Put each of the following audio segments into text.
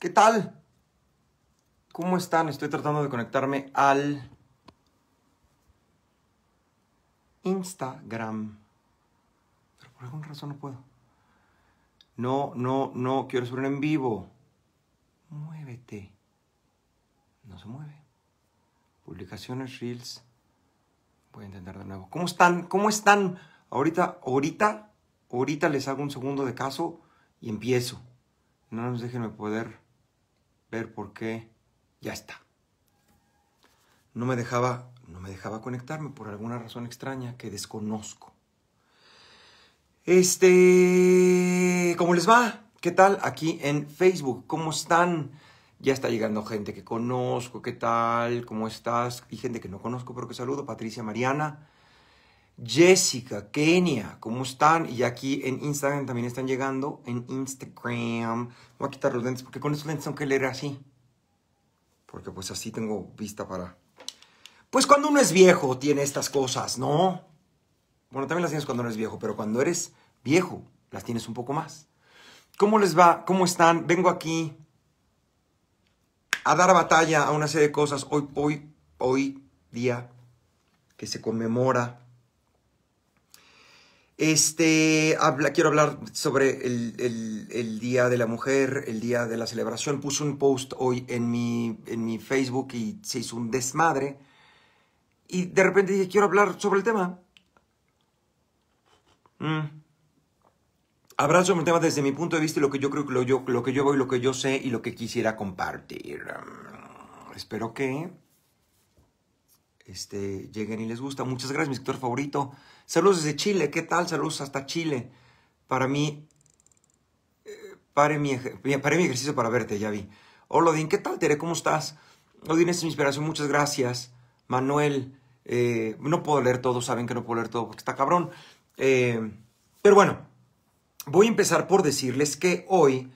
¿Qué tal? ¿Cómo están? Estoy tratando de conectarme al Instagram. Pero por alguna razón no puedo. No, no, no, quiero subir en vivo. Muévete. No se mueve. Publicaciones, Reels. Voy a intentar de nuevo. ¿Cómo están? ¿Cómo están? Ahorita, ahorita, ahorita les hago un segundo de caso y empiezo. No nos déjenme poder ver por qué ya está. No me dejaba, no me dejaba conectarme por alguna razón extraña que desconozco. Este, ¿cómo les va? ¿Qué tal aquí en Facebook? ¿Cómo están? Ya está llegando gente que conozco, ¿qué tal? ¿Cómo estás? Y gente que no conozco, pero que saludo. Patricia Mariana, Jessica, Kenia, ¿cómo están? Y aquí en Instagram también están llegando. En Instagram. Voy a quitar los lentes porque con estos lentes tengo que leer así. Porque pues así tengo vista para... Pues cuando uno es viejo tiene estas cosas, ¿no? Bueno, también las tienes cuando eres viejo, pero cuando eres viejo las tienes un poco más. ¿Cómo les va? ¿Cómo están? Vengo aquí a dar batalla a una serie de cosas hoy, hoy, hoy día que se conmemora este, habla, quiero hablar sobre el, Día de la Mujer, el Día de la Celebración. Puse un post hoy en mi, en mi Facebook y se hizo un desmadre. Y de repente dije, quiero hablar sobre el tema. Mm. Hablar sobre el tema desde mi punto de vista y lo que yo creo que lo, yo, lo que yo voy, lo que yo sé y lo que quisiera compartir. Mm, espero que este, lleguen y les gusta. Muchas gracias, mi escritor favorito. Saludos desde Chile, ¿qué tal? Saludos hasta Chile. Para mí, eh, Pare mi, ejercicio para verte, ya vi. Hola, Odín, ¿qué tal, Tere? ¿Cómo estás? Odín, esta es mi inspiración, muchas gracias. Manuel, eh, no puedo leer todo, saben que no puedo leer todo porque está cabrón. Eh, pero bueno, voy a empezar por decirles que hoy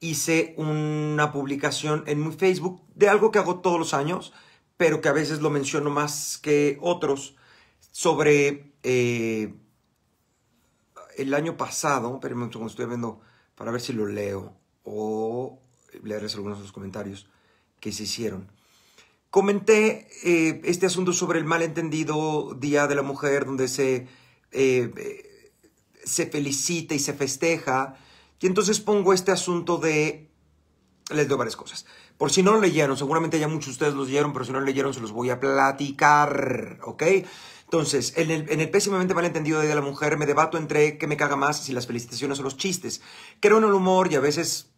hice una publicación en mi Facebook de algo que hago todos los años pero que a veces lo menciono más que otros, sobre eh, el año pasado, pero me estoy viendo para ver si lo leo o leerles algunos de los comentarios que se hicieron. Comenté eh, este asunto sobre el malentendido Día de la Mujer, donde se, eh, se felicita y se festeja. Y entonces pongo este asunto de... Les doy varias cosas. Por si no lo leyeron, seguramente ya muchos de ustedes los leyeron, pero si no lo leyeron se los voy a platicar, ¿ok? Entonces, en el, pésimamente malentendido de la mujer, me debato entre qué me caga más si las felicitaciones o los chistes. Creo en el humor y a veces,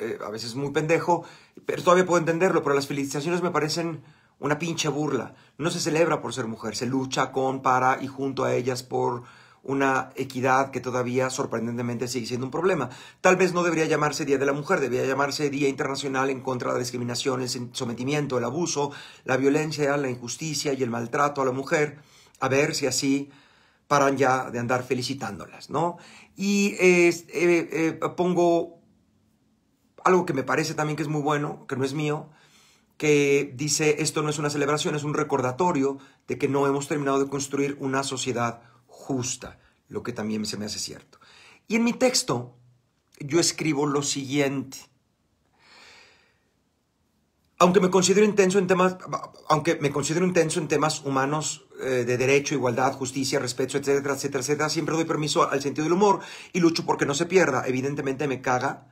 eh, a veces muy pendejo, pero todavía puedo entenderlo, pero las felicitaciones me parecen una pinche burla. No se celebra por ser mujer, se lucha con, para y junto a ellas por una equidad que todavía sorprendentemente sigue siendo un problema. Tal vez no debería llamarse Día de la Mujer, debería llamarse Día Internacional en contra de la discriminación, el sometimiento, el abuso, la violencia, la injusticia y el maltrato a la mujer. A ver si así paran ya de andar felicitándolas, ¿no? Y eh, eh, pongo algo que me parece también que es muy bueno, que no es mío, que dice esto no es una celebración, es un recordatorio de que no hemos terminado de construir una sociedad justa, lo que también se me hace cierto. Y en mi texto yo escribo lo siguiente. Aunque me considero intenso en temas, aunque me intenso en temas humanos eh, de derecho, igualdad, justicia, respeto, etcétera, etcétera, etcétera, siempre doy permiso al sentido del humor y lucho porque no se pierda. Evidentemente me caga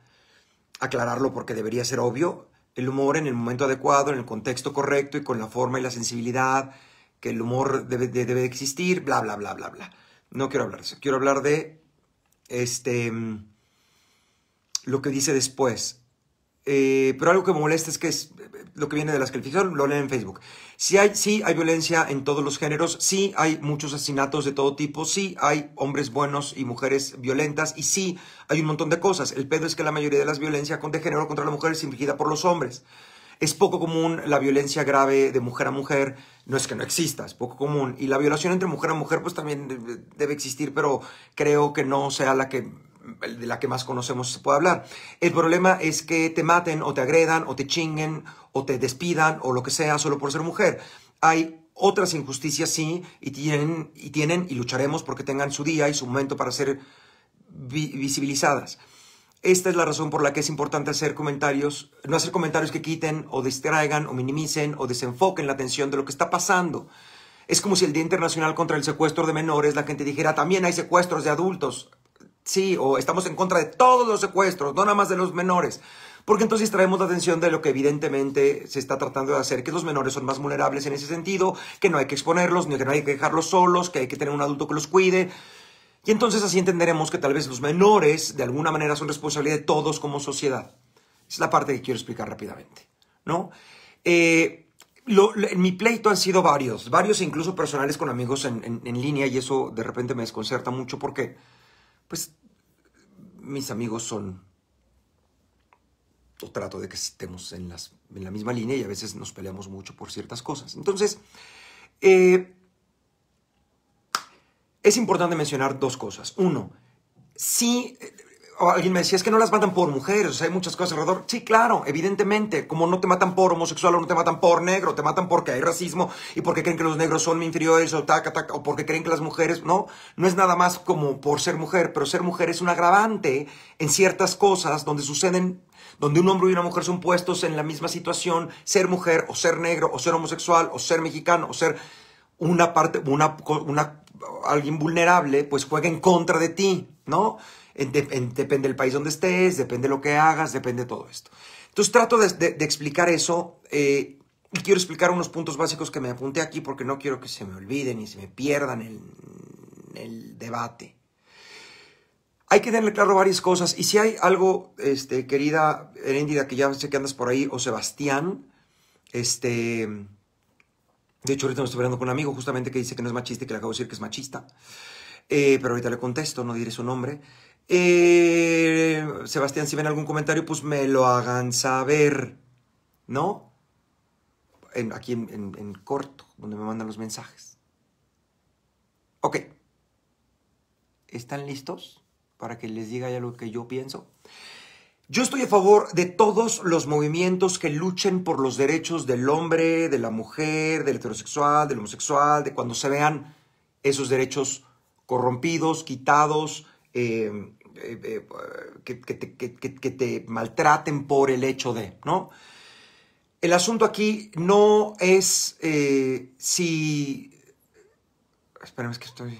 aclararlo porque debería ser obvio. El humor en el momento adecuado, en el contexto correcto y con la forma y la sensibilidad que el humor debe, debe existir, bla, bla, bla, bla, bla no quiero hablar de eso. Quiero hablar de este, mm, lo que dice después. Eh, pero algo que me molesta es que es eh, eh, lo que viene de las calificaciones, lo leen en Facebook. Sí hay, sí hay violencia en todos los géneros, sí hay muchos asesinatos de todo tipo, sí hay hombres buenos y mujeres violentas, y sí hay un montón de cosas. El pedo es que la mayoría de las violencias de género contra la mujer es infligida por los hombres. Es poco común la violencia grave de mujer a mujer, no es que no exista, es poco común. Y la violación entre mujer a mujer pues también debe existir, pero creo que no sea la que de la que más conocemos se puede hablar. El problema es que te maten o te agredan o te chinguen o te despidan o lo que sea solo por ser mujer. Hay otras injusticias sí y tienen y lucharemos porque tengan su día y su momento para ser visibilizadas. Esta es la razón por la que es importante hacer comentarios, no hacer comentarios que quiten o distraigan o minimicen o desenfoquen la atención de lo que está pasando. Es como si el Día Internacional contra el Secuestro de Menores la gente dijera, también hay secuestros de adultos. Sí, o estamos en contra de todos los secuestros, no nada más de los menores. Porque entonces traemos la atención de lo que evidentemente se está tratando de hacer, que los menores son más vulnerables en ese sentido, que no hay que exponerlos, ni que no hay que dejarlos solos, que hay que tener un adulto que los cuide. Y entonces así entenderemos que tal vez los menores de alguna manera son responsabilidad de todos como sociedad. Es la parte que quiero explicar rápidamente, ¿no? Eh, en mi pleito han sido varios, varios incluso personales con amigos en, línea y eso de repente me desconcerta mucho porque, pues, mis amigos son... O trato de que estemos en, en la misma línea y a veces nos peleamos mucho por ciertas cosas. Entonces, eh, es importante mencionar dos cosas. Uno, si eh, alguien me decía, es que no las matan por mujeres, o sea, hay muchas cosas alrededor. Sí, claro, evidentemente, como no te matan por homosexual o no te matan por negro, te matan porque hay racismo y porque creen que los negros son inferiores o taca, o porque creen que las mujeres, no, no es nada más como por ser mujer, pero ser mujer es un agravante en ciertas cosas donde suceden donde un hombre y una mujer son puestos en la misma situación, ser mujer o ser negro o ser homosexual o ser mexicano o ser una parte, una, una alguien vulnerable, pues juega en contra de ti, ¿no? depende del país donde estés, depende lo que hagas, depende de todo esto. Entonces trato de, explicar eso eh, y quiero explicar unos puntos básicos que me apunté aquí porque no quiero que se me olviden y se me pierdan el, el debate. Hay que tenerle claro varias cosas y si hay algo, este, querida Heréndida, que ya sé que andas por ahí, o Sebastián, este de hecho, ahorita me estoy hablando con un amigo justamente que dice que no es machista y que le acabo de decir que es machista. Eh, pero ahorita le contesto, no diré su nombre. Eh, Sebastián, si ven algún comentario, pues me lo hagan saber, ¿no? aquí en, en corto, donde me mandan los mensajes. Ok. ¿Están listos para que les diga ya lo que yo pienso? Yo estoy a favor de todos los movimientos que luchen por los derechos del hombre, de la mujer, del heterosexual, del homosexual, de cuando se vean esos derechos corrompidos, quitados, eh, eh, eh, que, te, que, te, maltraten por el hecho de, ¿no? El asunto aquí no es si... Espérame, es que estoy...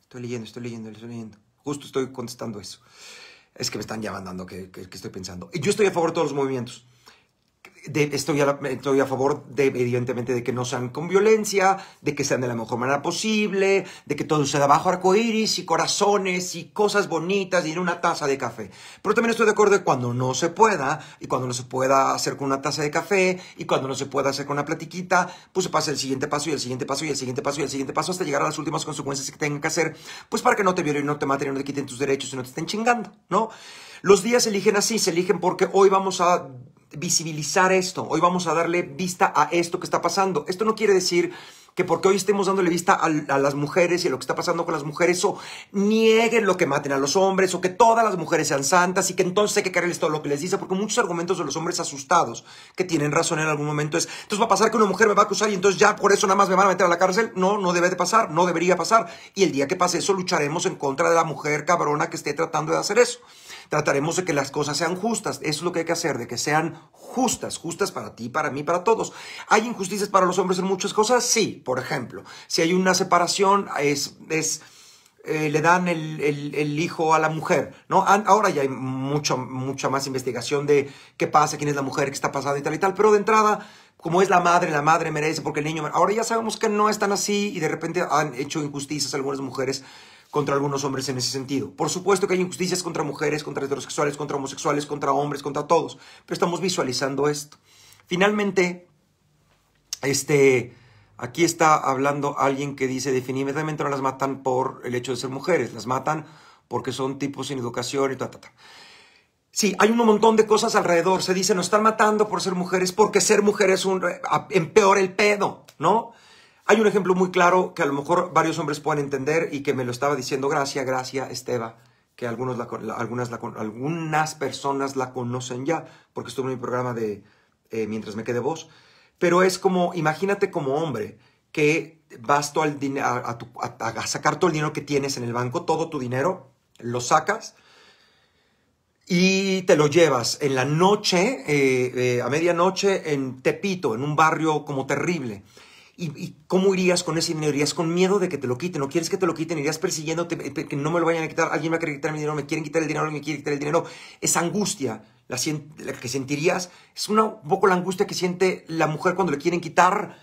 Estoy leyendo, estoy leyendo, estoy leyendo. Justo estoy contestando eso es que me están llamando, que, que, estoy pensando. Y Yo estoy a favor de todos los movimientos de, estoy, a, favor, de, evidentemente, de que no sean con violencia, de que sean de la mejor manera posible, de que todo sea de abajo arcoíris y corazones y cosas bonitas y en una taza de café. Pero también estoy de acuerdo de cuando no se pueda, y cuando no se pueda hacer con una taza de café, y cuando no se pueda hacer con una platiquita, pues se pasa el siguiente paso y el siguiente paso y el siguiente paso y el siguiente paso hasta llegar a las últimas consecuencias que tengan que hacer, pues para que no te violen, no te maten, no te quiten tus derechos y no te estén chingando, ¿no? Los días se eligen así, se eligen porque hoy vamos a visibilizar esto, hoy vamos a darle vista a esto que está pasando. Esto no quiere decir que porque hoy estemos dándole vista a, las mujeres y a lo que está pasando con las mujeres, o nieguen lo que maten a los hombres, o que todas las mujeres sean santas, y que entonces hay que creerles todo lo que les dice, porque muchos argumentos de los hombres asustados, que tienen razón en algún momento, es, entonces va a pasar que una mujer me va a acusar y entonces ya por eso nada más me van a meter a la cárcel. No, no debe de pasar, no debería pasar. Y el día que pase eso, lucharemos en contra de la mujer cabrona que esté tratando de hacer eso. Trataremos de que las cosas sean justas. Eso es lo que hay que hacer, de que sean justas, justas para ti, para mí, para todos. ¿Hay injusticias para los hombres en muchas cosas? Sí, por ejemplo. Si hay una separación, es... es eh, le dan el, el, hijo a la mujer, ¿no? Ahora ya hay mucho, mucha más investigación de qué pasa, quién es la mujer, qué está pasando y tal y tal, pero de entrada, como es la madre, la madre merece porque el niño... Ahora ya sabemos que no están así y de repente han hecho injusticias algunas mujeres contra algunos hombres en ese sentido. Por supuesto que hay injusticias contra mujeres, contra heterosexuales, contra homosexuales, contra hombres, contra todos, pero estamos visualizando esto. Finalmente, este, aquí está hablando alguien que dice definitivamente no las matan por el hecho de ser mujeres, las matan porque son tipos sin educación y ta, ta, ta. Sí, hay un montón de cosas alrededor. Se dice, nos están matando por ser mujeres porque ser mujeres un, eh, empeora el pedo, ¿no? Hay un ejemplo muy claro que a lo mejor varios hombres puedan entender y que me lo estaba diciendo Gracia, Gracia, Esteba, que algunos algunas, algunas personas la conocen ya, porque estuvo en mi programa de eh, Mientras me quede vos. Pero es como, imagínate como hombre que vas al a, a, sacar todo el dinero que tienes en el banco, todo tu dinero, lo sacas y te lo llevas en la noche, eh, eh, a medianoche, en Tepito, en un barrio como terrible. ¿Y, cómo irías con ese dinero? ¿Irías con miedo de que te lo quiten? ¿No quieres que te lo quiten? ¿Irías persiguiendo eh, que no me lo vayan a quitar? ¿Alguien me va a quitar mi dinero? ¿Me quieren quitar el dinero? ¿Alguien me quiere quitar el dinero? Esa angustia la, que sentirías es una, un poco la angustia que siente la mujer cuando le quieren quitar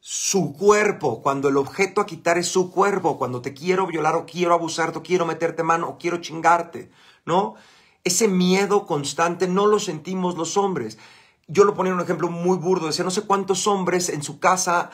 su cuerpo, cuando el objeto a quitar es su cuerpo, cuando te quiero violar o quiero abusarte o quiero meterte mano o quiero chingarte, ¿no? Ese miedo constante no lo sentimos los hombres. Yo lo ponía en un ejemplo muy burdo, decía, no sé cuántos hombres en su casa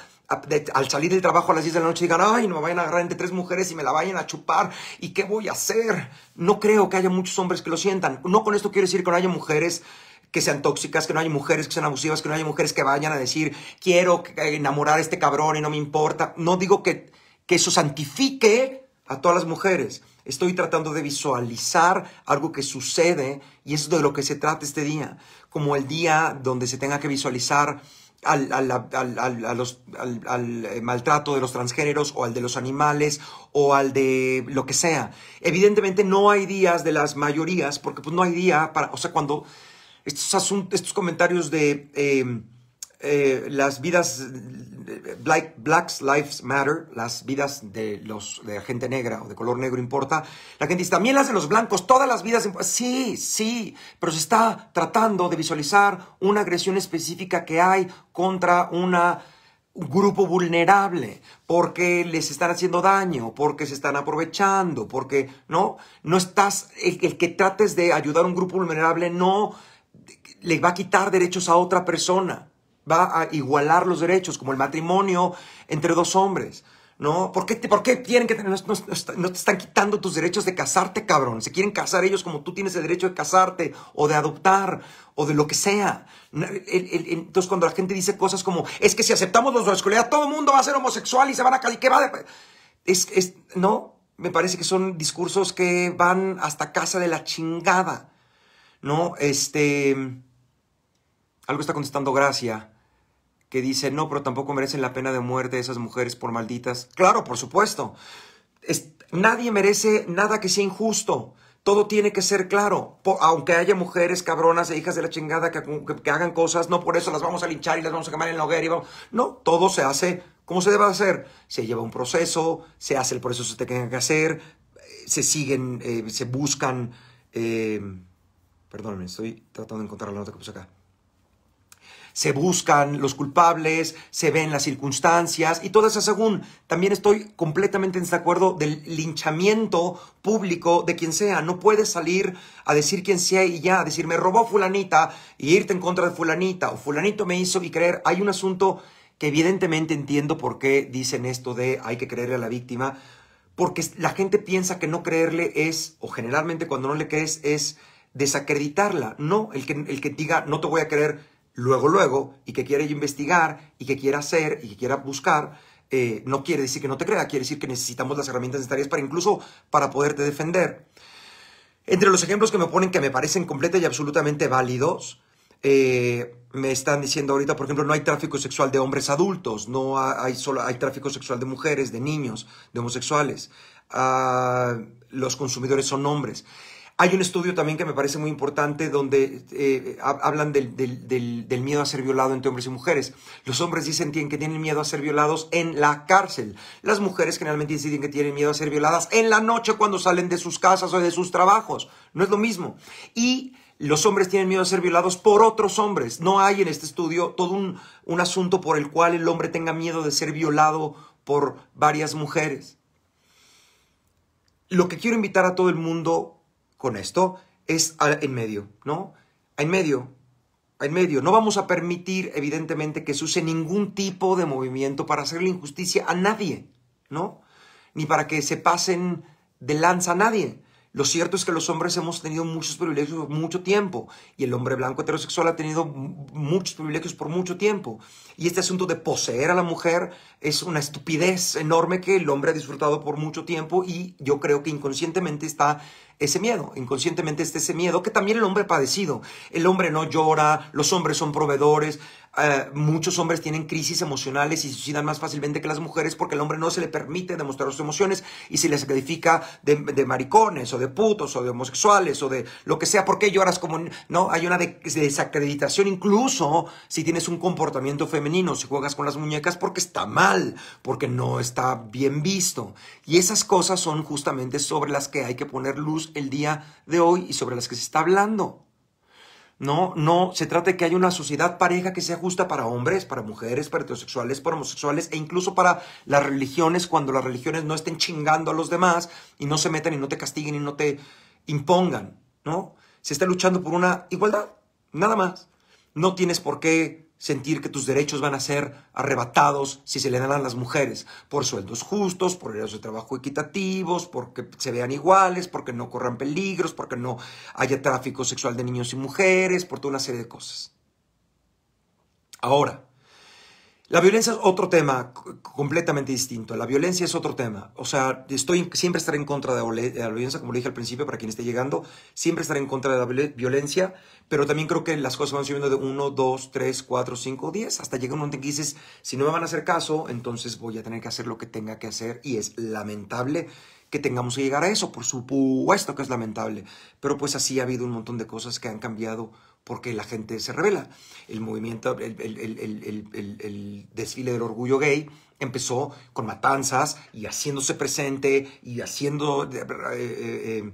al salir del trabajo a las 10 de la noche digan, ay, no me vayan a agarrar entre tres mujeres y me la vayan a chupar, ¿y qué voy a hacer? No creo que haya muchos hombres que lo sientan. No con esto quiero decir que no haya mujeres que sean tóxicas, que no haya mujeres que sean abusivas, que no haya mujeres que vayan a decir, quiero eh, enamorar a este cabrón y no me importa. No digo que, que eso santifique a todas las mujeres. Estoy tratando de visualizar algo que sucede y eso es de lo que se trata este día, como el día donde se tenga que visualizar al, al, al, al, eh, maltrato de los transgéneros o al de los animales o al de lo que sea. Evidentemente no hay días de las mayorías porque pues no hay día para, o sea, cuando estos, asuntos, estos comentarios de... Em, eh, las vidas Black, Lives Matter, las vidas de los de gente negra o de color negro importa. La gente dice, también las de los blancos, todas las vidas. Sí, sí, pero se está tratando de visualizar una agresión específica que hay contra un grupo vulnerable, porque les están haciendo daño, porque se están aprovechando, porque no, no estás, el, el que trates de ayudar a un grupo vulnerable no le va a quitar derechos a otra persona va a igualar los derechos, como el matrimonio entre dos hombres. ¿No? ¿Por qué, tienen que tener, no, te están quitando tus derechos de casarte, cabrón? Se quieren casar ellos como tú tienes el derecho de casarte o de adoptar o de lo que sea. entonces cuando la gente dice cosas como, es que si aceptamos la homosexualidad, todo el mundo va a ser homosexual y se van a caliquear. ¿qué va Es, es, no, me parece que son discursos que van hasta casa de la chingada. ¿No? Este... Algo está contestando Gracia que dice, no, pero tampoco merecen la pena de muerte esas mujeres por malditas. Claro, por supuesto. nadie merece nada que sea injusto. Todo tiene que ser claro. aunque haya mujeres cabronas e hijas de la chingada que, hagan cosas, no por eso las vamos a linchar y las vamos a quemar en el hoguera. No, todo se hace como se debe hacer. Se lleva un proceso, se hace el proceso que tenga que hacer, se siguen, eh, se buscan... Eh, Perdón, estoy tratando de encontrar la nota que puse acá se buscan los culpables, se ven las circunstancias y todas esas según. También estoy completamente en desacuerdo del linchamiento público de quien sea. No puedes salir a decir quién sea y ya, decir me robó fulanita y irte en contra de fulanita o fulanito me hizo y creer. Hay un asunto que evidentemente entiendo por qué dicen esto de hay que creerle a la víctima, porque la gente piensa que no creerle es, o generalmente cuando no le crees es desacreditarla. No, el que, el que diga no te voy a creer luego, luego, y que quiere investigar, y que quiera hacer, y que quiera buscar, eh, no quiere decir que no te crea, quiere decir que necesitamos las herramientas necesarias para incluso para poderte defender. Entre los ejemplos que me ponen que me parecen completos y absolutamente válidos, eh, me están diciendo ahorita, por ejemplo, no hay tráfico sexual de hombres adultos, no hay hay tráfico sexual de mujeres, de niños, de homosexuales. Ah, los consumidores son hombres. Hay un estudio también que me parece muy importante donde eh, hablan del, miedo a ser violado entre hombres y mujeres. Los hombres dicen que tienen miedo a ser violados en la cárcel. Las mujeres generalmente dicen que tienen miedo a ser violadas en la noche cuando salen de sus casas o de sus trabajos. No es lo mismo. Y los hombres tienen miedo a ser violados por otros hombres. No hay en este estudio todo un asunto por el cual el hombre tenga miedo de ser violado por varias mujeres. Lo que quiero invitar a todo el mundo con esto es en medio, ¿no? En medio, en medio. No vamos a permitir, evidentemente, que se use ningún tipo de movimiento para hacerle injusticia a nadie, ¿no? Ni para que se pasen de lanza a nadie. Lo cierto es que los hombres hemos tenido muchos privilegios por mucho tiempo y el hombre blanco heterosexual ha tenido muchos privilegios por mucho tiempo. Y este asunto de poseer a la mujer es una estupidez enorme que el hombre ha disfrutado por mucho tiempo y yo creo que inconscientemente está ese miedo, inconscientemente este ese miedo, que también el hombre ha padecido. El hombre no llora, los hombres son proveedores, eh, muchos hombres tienen crisis emocionales y suicidan más fácilmente que las mujeres porque el hombre no se le permite demostrar sus emociones y se les sacrifica de, de maricones o de putos o de homosexuales o de lo que sea. ¿Por qué lloras como.? No, hay una desacreditación incluso si tienes un comportamiento femenino, si juegas con las muñecas porque está mal, porque no está bien visto. Y esas cosas son justamente sobre las que hay que poner luz el día de hoy y sobre las que se está hablando. No, no, se trata de que haya una sociedad pareja que sea justa para hombres, para mujeres, para heterosexuales, para homosexuales e incluso para las religiones cuando las religiones no estén chingando a los demás y no se metan y no te castiguen y no te impongan, ¿no? Se está luchando por una igualdad, nada más. No tienes por qué sentir que tus derechos van a ser arrebatados si se le dan a las mujeres, por sueldos justos, por horarios de trabajo equitativos, porque se vean iguales, porque no corran peligros, porque no haya tráfico sexual de niños y mujeres, por toda una serie de cosas. Ahora, la violencia es otro tema completamente distinto. La violencia es otro tema. O sea, estoy, siempre estaré en contra de la violencia, como le dije al principio, para quien esté llegando, siempre estaré en contra de la violencia, pero también creo que las cosas van subiendo de 1, 2, 3, 4, 5, 10, hasta llega un momento en que dices, si no me van a hacer caso, entonces voy a tener que hacer lo que tenga que hacer y es lamentable que tengamos que llegar a eso, por supuesto que es lamentable, pero pues así ha habido un montón de cosas que han cambiado porque la gente se revela. El movimiento, el, desfile del orgullo gay empezó con matanzas y haciéndose presente y haciendo... Eh, eh, eh,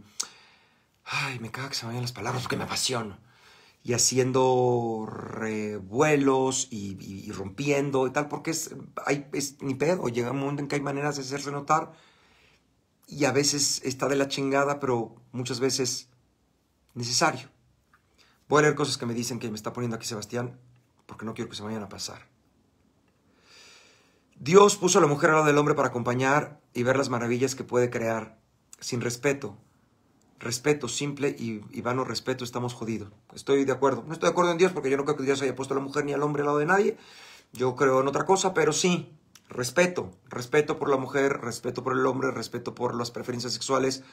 ay, me caga que se me vayan las palabras porque me apasiono. Y haciendo revuelos y, rompiendo y tal, porque es, hay, es ni pedo. Llega un momento en que hay maneras de hacerse notar y a veces está de la chingada, pero muchas veces necesario. Voy a leer cosas que me dicen que me está poniendo aquí Sebastián, porque no quiero que se vayan a pasar. Dios puso a la mujer al lado del hombre para acompañar y ver las maravillas que puede crear, sin respeto. Respeto simple y, vano respeto, estamos jodidos. Estoy de acuerdo. No estoy de acuerdo en Dios porque yo no creo que Dios haya puesto a la mujer ni al hombre al lado de nadie. Yo creo en otra cosa, pero sí, respeto. Respeto por la mujer, respeto por el hombre, respeto por las preferencias sexuales,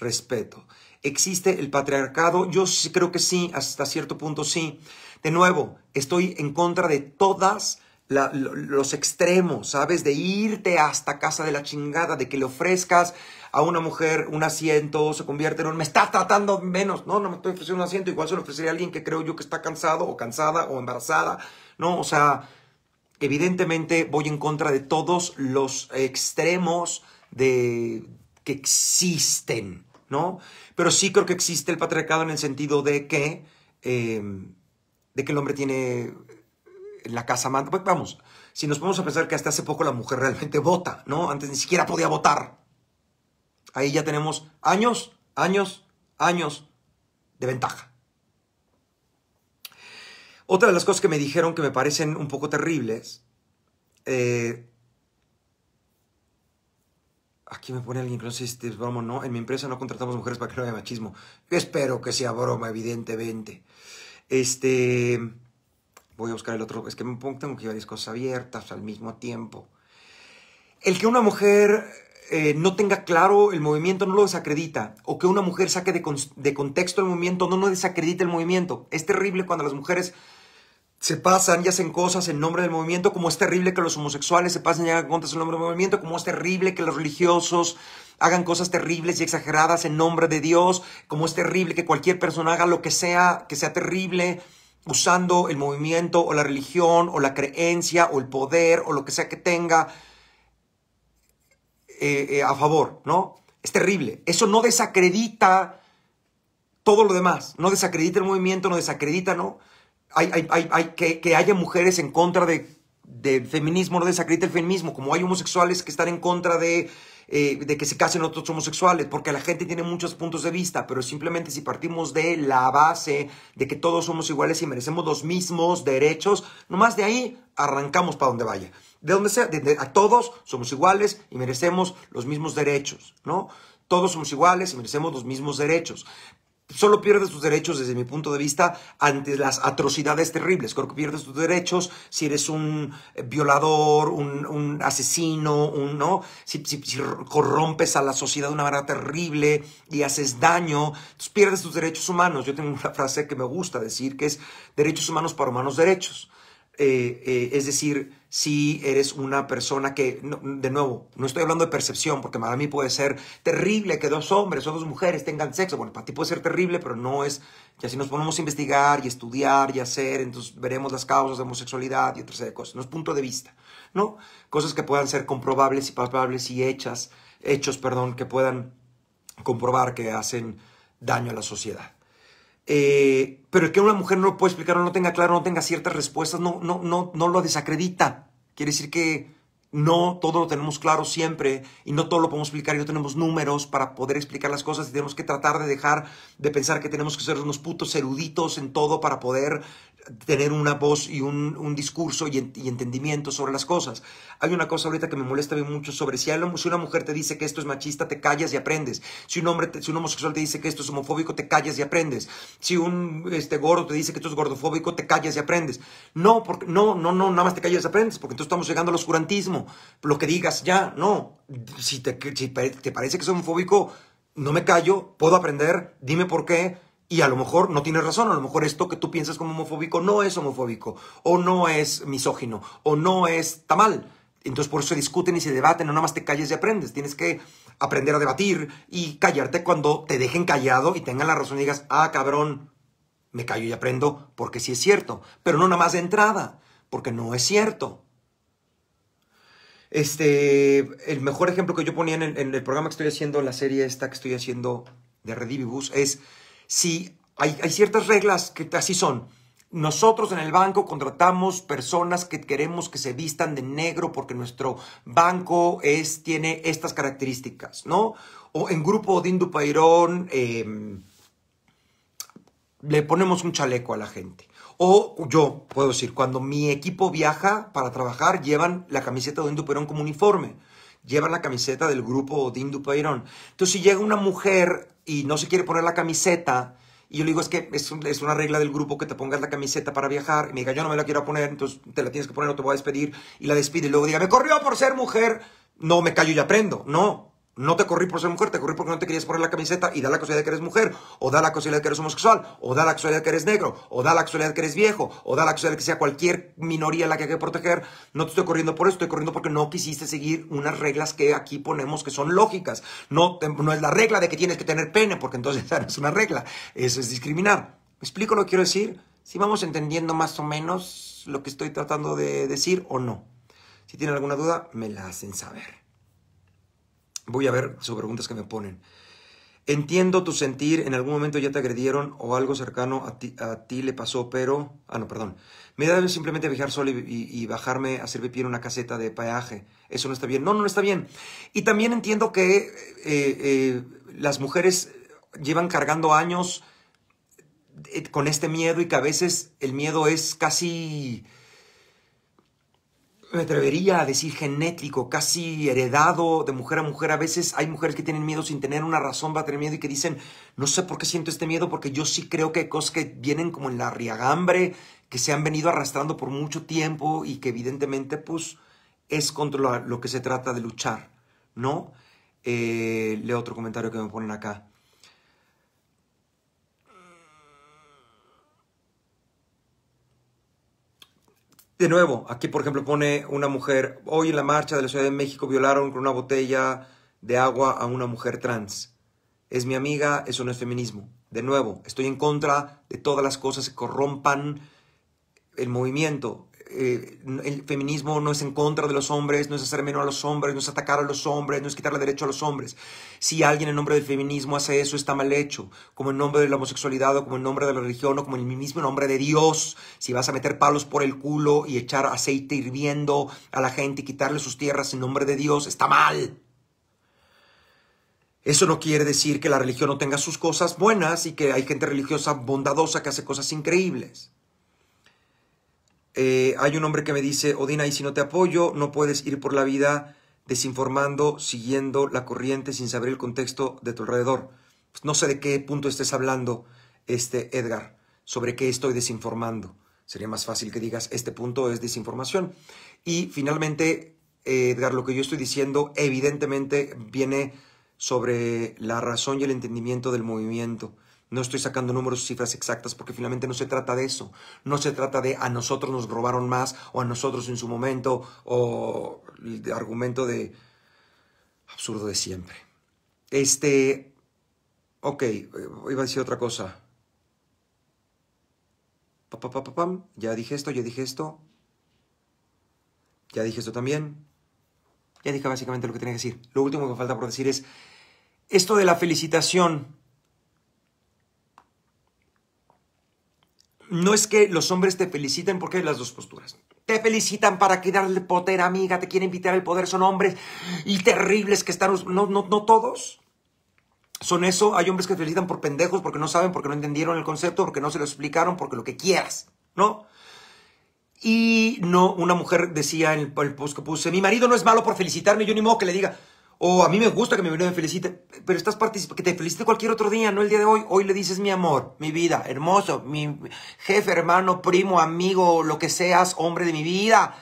respeto. ¿Existe el patriarcado? Yo creo que sí, hasta cierto punto sí. De nuevo, estoy en contra de todas los extremos, ¿sabes? De irte hasta casa de la chingada, de que le ofrezcas a una mujer un asiento, se convierte en un, me está tratando menos, no, no me estoy ofreciendo un asiento, igual se lo ofrecería a alguien que creo yo que está cansado o cansada o embarazada, ¿no? O sea, evidentemente voy en contra de todos los extremos de, que existen, ¿no? Pero sí creo que existe el patriarcado en el sentido de que, em, de que el hombre tiene la casa manta. vamos, si nos ponemos a pensar que hasta hace poco la mujer realmente vota, ¿no? Antes ni siquiera podía votar. Ahí ya tenemos años, años, años de ventaja. Otra de las cosas que me dijeron que me parecen un poco terribles eh, Aquí me pone alguien que no sé si es broma no. En mi empresa no contratamos mujeres para que no haya machismo. espero que sea broma, evidentemente. Este. Voy a buscar el otro. Es que me pongo, tengo que varias cosas abiertas al mismo tiempo. El que una mujer eh, no tenga claro el movimiento no lo desacredita. O que una mujer saque de, contexto el movimiento no, no desacredita el movimiento. Es terrible cuando las mujeres se pasan y hacen cosas en nombre del movimiento, como es terrible que los homosexuales se pasen y hagan cosas en nombre del movimiento, como es terrible que los religiosos hagan cosas terribles y exageradas en nombre de Dios, como es terrible que cualquier persona haga lo que sea, que sea terrible usando el movimiento o la religión o la creencia o el poder o lo que sea que tenga eh, eh, a favor, ¿no? Es terrible. Eso no desacredita todo lo demás, no desacredita el movimiento, no desacredita, ¿no? hay, que, haya mujeres en contra del feminismo, no desacredita el feminismo, como hay homosexuales que están en contra eh, de, que se casen otros homosexuales, porque la gente tiene muchos puntos de vista, pero simplemente si partimos de la base de que todos somos iguales y merecemos los mismos derechos, nomás de ahí arrancamos para donde vaya. De donde sea, a todos somos iguales y merecemos los mismos derechos, ¿no? Todos somos iguales y merecemos los mismos derechos solo pierdes tus derechos desde mi punto de vista ante las atrocidades terribles. Creo que pierdes tus derechos si eres un eh, violador, un, asesino, un, ¿no? Si, corrompes a la sociedad de una manera terrible y haces daño, pierdes tus derechos humanos. Yo tengo una frase que me gusta decir que es derechos humanos para humanos derechos. Eh, eh, es decir, si eres una persona que, de nuevo, no estoy hablando de percepción, porque para mí puede ser terrible que dos hombres o dos mujeres tengan sexo. Bueno, para ti puede ser terrible, pero no es. Ya si nos ponemos a investigar y estudiar y hacer, entonces veremos las causas de homosexualidad y otras de cosas. No es punto de vista, ¿no? Cosas que puedan ser comprobables y palpables y hechas, hechos, perdón, que puedan comprobar que hacen daño a la sociedad. Eh, pero el que una mujer no lo puede explicar o no tenga claro, no tenga ciertas respuestas, no, no, no, no lo desacredita. Quiere decir que no todo lo tenemos claro siempre y no todo lo podemos explicar y no tenemos números para poder explicar las cosas y tenemos que tratar de dejar de pensar que tenemos que ser unos putos eruditos en todo para poder tener una voz y un, un discurso y, entendimiento sobre las cosas. Hay una cosa ahorita que me molesta bien mucho sobre si, si, una mujer te dice que esto es machista, te callas y aprendes. Si un hombre, si un homosexual te dice que esto es homofóbico, te callas y aprendes. Si un este, gordo te dice que esto es gordofóbico, te callas y aprendes. No, porque, no, no, no, nada más te callas y aprendes, porque entonces estamos llegando al oscurantismo. Lo que digas ya, no. Si te, si te parece que es homofóbico, no me callo, puedo aprender, dime por qué y a lo mejor no tienes razón, a lo mejor esto que tú piensas como homofóbico no es homofóbico, o no es misógino, o no es tamal. Entonces por eso se discuten y se debaten, no nada más te calles y aprendes, tienes que aprender a debatir y callarte cuando te dejen callado y tengan la razón y digas, ah, cabrón, me callo y aprendo porque sí es cierto, pero no nada más de entrada, porque no es cierto. Este, el mejor ejemplo que yo ponía en el, programa que estoy haciendo, la serie esta que estoy haciendo de Redivibus, es si hay, ciertas reglas que así son. Nosotros en el banco contratamos personas que queremos que se vistan de negro porque nuestro banco es, tiene estas características, ¿no? O en grupo Odín Dupairón em, le ponemos un chaleco a la gente. O yo puedo decir, cuando mi equipo viaja para trabajar, llevan la camiseta de Odín como uniforme. Llevan la camiseta del grupo Odín Dupairón. Entonces, si llega una mujer y no se quiere poner la camiseta. Y yo le digo, es que es, una regla del grupo que te pongas la camiseta para viajar. Y me diga, yo no me la quiero poner, entonces te la tienes que poner o te voy a despedir. Y la despide. Y luego diga, me corrió por ser mujer. No, me callo y aprendo. No, no te corrí por ser mujer, te corrí porque no te querías poner la camiseta y da la casualidad que eres mujer, o da la casualidad que eres homosexual, o da la casualidad que eres negro, o da la casualidad que eres viejo, o da la casualidad que sea cualquier minoría la que hay que proteger. No te estoy corriendo por eso, estoy corriendo porque no quisiste seguir unas reglas que aquí ponemos que son lógicas. No, no es la regla de que tienes que tener pene, porque entonces no es una regla. Eso es discriminar. explico lo que quiero decir? Si vamos entendiendo más o menos lo que estoy tratando de decir o no. Si tienen alguna duda, me la hacen saber. Voy a ver sus preguntas que me ponen. Entiendo tu sentir, en algún momento ya te agredieron o algo cercano a ti, a ti le pasó, pero... Ah, no, perdón. Me da simplemente viajar solo y, bajarme a hacer pipí en una caseta de peaje. Eso no está bien. No, no, está bien. Y también entiendo que eh, eh, las mujeres llevan cargando años eh, con este miedo y que a veces el miedo es casi me atrevería a decir genético, casi heredado de mujer a mujer. A veces hay mujeres que tienen miedo sin tener una razón para tener miedo y que dicen, no sé por qué siento este miedo, porque yo sí creo que hay cosas que vienen como en la riagambre, que se han venido arrastrando por mucho tiempo y que evidentemente pues es contra lo que se trata de luchar, ¿no? Eh, leo otro comentario que me ponen acá. De nuevo, aquí por ejemplo pone una mujer, hoy en la marcha de la Ciudad de México violaron con una botella de agua a una mujer trans. Es mi amiga, eso no es feminismo. De nuevo, estoy en contra de todas las cosas que corrompan el movimiento, eh, el feminismo no es en contra de los hombres, no es hacer menos a los hombres, no es atacar a los hombres, no es quitarle derecho a los hombres. Si alguien en nombre del feminismo hace eso, está mal hecho, como en nombre de la homosexualidad o como en nombre de la religión o como en el mismo nombre de Dios. Si vas a meter palos por el culo y echar aceite hirviendo a la gente y quitarle sus tierras en nombre de Dios, está mal. Eso no quiere decir que la religión no tenga sus cosas buenas y que hay gente religiosa bondadosa que hace cosas increíbles. Eh, hay un hombre que me dice, Odina, y si no te apoyo, no puedes ir por la vida desinformando, siguiendo la corriente sin saber el contexto de tu alrededor. Pues no sé de qué punto estés hablando, este Edgar, sobre qué estoy desinformando. Sería más fácil que digas, este punto es desinformación. Y finalmente, eh, Edgar, lo que yo estoy diciendo evidentemente viene sobre la razón y el entendimiento del movimiento. No estoy sacando números, cifras exactas, porque finalmente no se trata de eso. No se trata de a nosotros nos robaron más, o a nosotros en su momento, o el argumento de absurdo de siempre. Este, ok, eh, iba a decir otra cosa. Ya dije esto, ya dije esto. Ya dije esto también. Ya dije básicamente lo que tenía que decir. Lo último que falta por decir es, esto de la felicitación no es que los hombres te feliciten porque hay las dos posturas. Te felicitan para quedarle poder, amiga, te quieren invitar al poder, son hombres y terribles que están... No, no, no todos. Son eso, hay hombres que felicitan por pendejos, porque no saben, porque no entendieron el concepto, porque no se lo explicaron, porque lo que quieras, ¿no? Y no, una mujer decía en el, post que puse, mi marido no es malo por felicitarme, yo ni modo que le diga, o a mí me gusta que mi marido me felicite, pero estás participando, que te felicite cualquier otro día, no el día de hoy. Hoy le dices mi amor, mi vida, hermoso, mi jefe, hermano, primo, amigo, lo que seas, hombre de mi vida.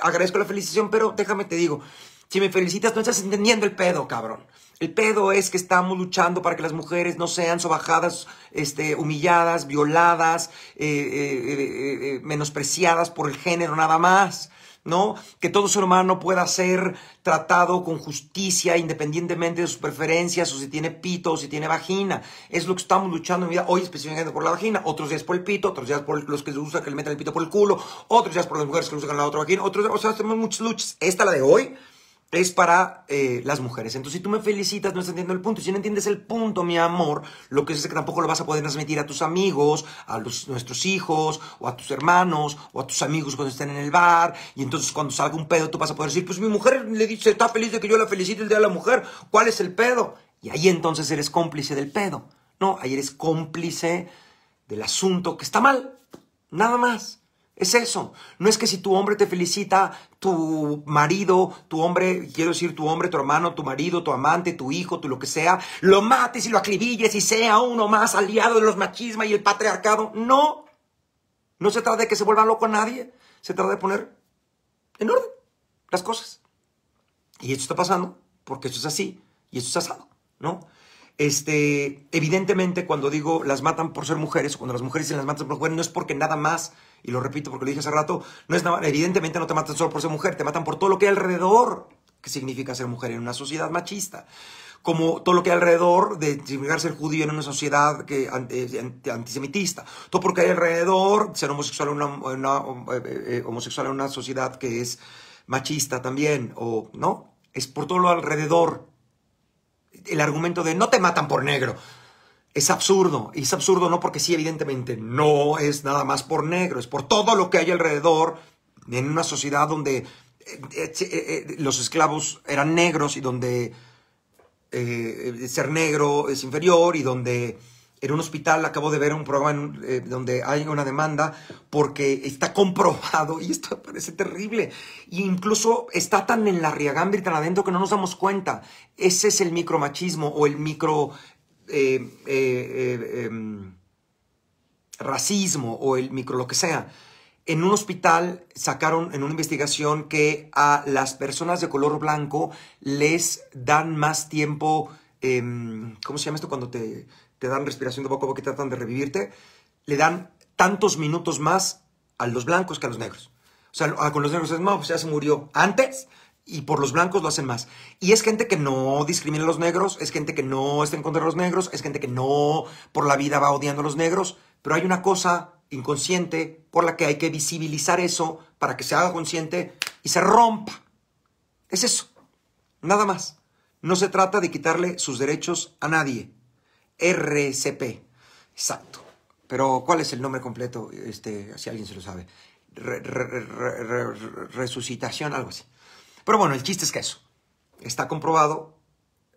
Agradezco la felicitación, pero déjame te digo, si me felicitas no estás entendiendo el pedo, cabrón. El pedo es que estamos luchando para que las mujeres no sean sobajadas, este, humilladas, violadas, eh, eh, eh, menospreciadas por el género nada más. ¿no? Que todo ser humano pueda ser tratado con justicia independientemente de sus preferencias o si tiene pito o si tiene vagina. Es lo que estamos luchando en vida hoy específicamente por la vagina, otros días por el pito, otros días por los que se usa que le meten el pito por el culo, otros días por las mujeres que usan la otra vagina, otros, o sea, tenemos muchas luchas. Esta la de hoy es para eh, las mujeres. Entonces, si tú me felicitas, no estás el punto. si no entiendes el punto, mi amor, lo que es que tampoco lo vas a poder transmitir a tus amigos, a los, nuestros hijos, o a tus hermanos, o a tus amigos cuando estén en el bar. Y entonces, cuando salga un pedo, tú vas a poder decir, pues mi mujer le dice, está feliz de que yo la felicite el Día de la Mujer. ¿Cuál es el pedo? Y ahí entonces eres cómplice del pedo. No, ahí eres cómplice del asunto que está mal. Nada más. Es eso. No es que si tu hombre te felicita, tu marido, tu hombre, quiero decir tu hombre, tu hermano, tu marido, tu amante, tu hijo, tu lo que sea, lo mates y lo acribilles y sea uno más aliado de los machismas y el patriarcado. No. No se trata de que se vuelva loco nadie. Se trata de poner en orden las cosas. Y esto está pasando porque esto es así y esto es asado, ¿no? Este, evidentemente, cuando digo las matan por ser mujeres, cuando las mujeres se las matan por ser mujeres, no es porque nada más y lo repito porque lo dije hace rato, no es evidentemente no te matan solo por ser mujer, te matan por todo lo que hay alrededor que significa ser mujer en una sociedad machista. Como todo lo que hay alrededor de significar ser judío en una sociedad que, eh, antisemitista. Todo porque hay alrededor ser homosexual en una, eh, eh, homosexual en una sociedad que es machista también, o no. Es por todo lo alrededor. El argumento de no te matan por negro. Es absurdo, y es absurdo no porque sí, evidentemente, no es nada más por negro, es por todo lo que hay alrededor en una sociedad donde eh, eh, eh, los esclavos eran negros y donde ser negro es inferior y donde en un hospital acabo de ver un programa donde hay una demanda porque está comprobado y esto parece terrible. incluso está tan en la y tan adentro que no nos damos cuenta. Ese es el micromachismo o el micro eh, eh, eh, em, racismo o el micro lo que sea. En un hospital sacaron en una investigación que a las personas de color blanco les dan más tiempo, em, ¿cómo se llama esto? Cuando te, dan respiración de boca a boca y tratan de revivirte, le dan tantos minutos más a los blancos que a los negros. O sea, con los negros es, más pues ya se murió antes, y por los blancos lo hacen más. Y es gente que no discrimina a los negros, es gente que no está en contra de los negros, es gente que no por la vida va odiando a los negros, pero hay una cosa inconsciente por la que hay que visibilizar eso para que se haga consciente y se rompa. Es eso, nada más. No se trata de quitarle sus derechos a nadie. RCP, exacto. Pero ¿cuál es el nombre completo? Este, si alguien se lo sabe. resucitación, algo así. Pero bueno, el chiste es que eso está comprobado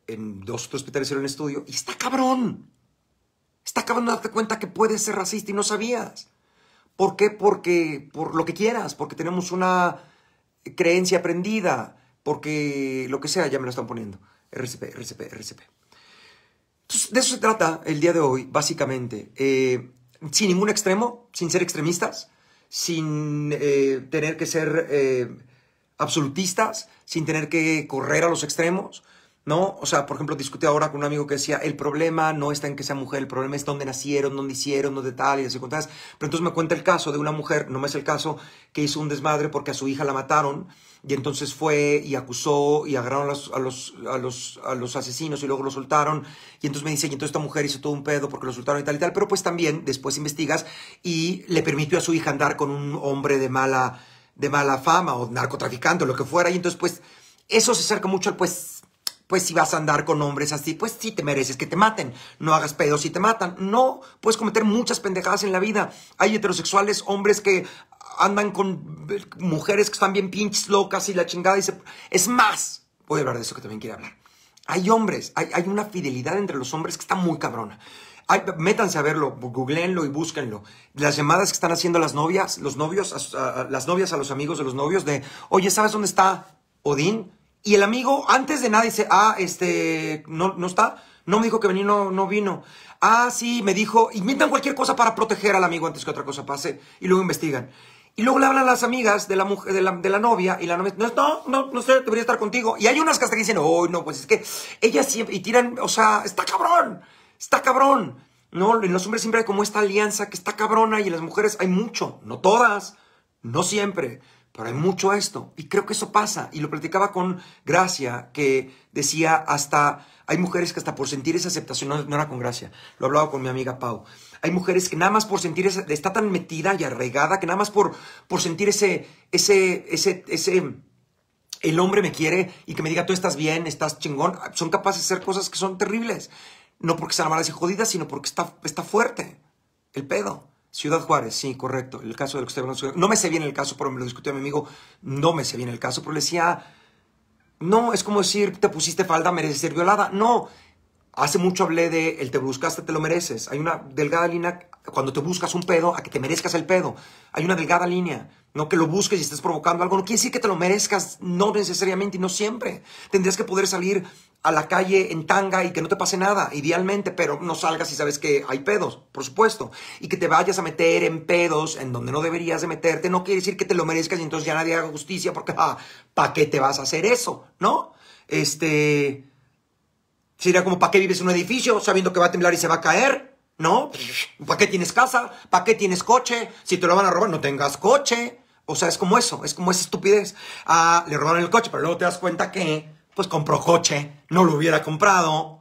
en dos hospitales en un estudio y está cabrón. Está acabando darte cuenta que puedes ser racista y no sabías. ¿Por qué? Porque por lo que quieras, porque tenemos una creencia aprendida, porque lo que sea, ya me lo están poniendo. RCP, RCP, RCP. Entonces, de eso se trata el día de hoy, básicamente. Eh, sin ningún extremo, sin ser extremistas, sin eh, tener que ser... Eh, absolutistas sin tener que correr a los extremos, ¿no? O sea, por ejemplo, discutí ahora con un amigo que decía, el problema no está en que sea mujer, el problema es dónde nacieron, dónde hicieron, dónde tal y así contadas. Pero entonces me cuenta el caso de una mujer, no me es el caso, que hizo un desmadre porque a su hija la mataron y entonces fue y acusó y agarraron a los, a los, asesinos y luego lo soltaron. Y entonces me dice, y entonces esta mujer hizo todo un pedo porque lo soltaron y tal y tal. Pero pues también después investigas y le permitió a su hija andar con un hombre de mala de mala fama o narcotraficante o lo que fuera. Y entonces, pues, eso se acerca mucho al, pues, pues si vas a andar con hombres así, pues sí te mereces que te maten. No hagas pedos si te matan. No, puedes cometer muchas pendejadas en la vida. Hay heterosexuales, hombres que andan con mujeres que están bien pinches locas y la chingada. Y se... Es más, voy a hablar de eso que también quiero hablar. Hay hombres, hay, hay una fidelidad entre los hombres que está muy cabrona métanse a verlo, googleenlo y búsquenlo. Las llamadas que están haciendo las novias, los novios, las novias a los amigos de los novios de, oye, ¿sabes dónde está Odín? Y el amigo, antes de nada, dice, ah, este, no, no está, no me dijo que venía, no, no vino. Ah, sí, me dijo, inventan cualquier cosa para proteger al amigo antes que otra cosa pase y luego investigan. Y luego le hablan a las amigas de la, mujer, de la, novia y la novia, no, no, no, no sé, debería estar contigo. Y hay unas que hasta que dicen, oh, no, pues es que Ellas siempre, y tiran, o sea, está cabrón. Está cabrón. No, en los hombres siempre hay como esta alianza que está cabrona y en las mujeres hay mucho, no todas, no siempre, pero hay mucho esto. Y creo que eso pasa. Y lo platicaba con Gracia, que decía hasta, hay mujeres que hasta por sentir esa aceptación, no, era con Gracia, lo hablaba con mi amiga Pau. Hay mujeres que nada más por sentir esa, está tan metida y arraigada, que nada más por, por sentir ese, ese, ese, ese, el hombre me quiere y que me diga tú estás bien, estás chingón, son capaces de hacer cosas que son terribles. No porque sean malas y jodidas, sino porque está, está fuerte el pedo. Ciudad Juárez, sí, correcto. El caso de lo que No me sé bien el caso, pero me lo discutió mi amigo. No me sé bien el caso, pero le decía, no, es como decir, te pusiste falda, mereces ser violada. No, hace mucho hablé de el te buscaste, te lo mereces. Hay una delgada línea cuando te buscas un pedo a que te merezcas el pedo. Hay una delgada línea. No que lo busques y estés provocando algo. No quiere decir que te lo merezcas, no necesariamente y no siempre. Tendrías que poder salir a la calle en tanga y que no te pase nada, idealmente, pero no salgas si sabes que hay pedos, por supuesto. Y que te vayas a meter en pedos en donde no deberías de meterte, no quiere decir que te lo merezcas y entonces ya nadie haga justicia porque, ah, ¿para qué te vas a hacer eso? ¿No? Este... Sería como, ¿para qué vives en un edificio sabiendo que va a temblar y se va a caer? ¿No? ¿Para qué tienes casa? ¿Para qué tienes coche? Si te lo van a robar, no tengas coche. O sea, es como eso, es como esa estupidez. Ah, le robaron el coche, pero luego te das cuenta que, pues compró coche, no lo hubiera comprado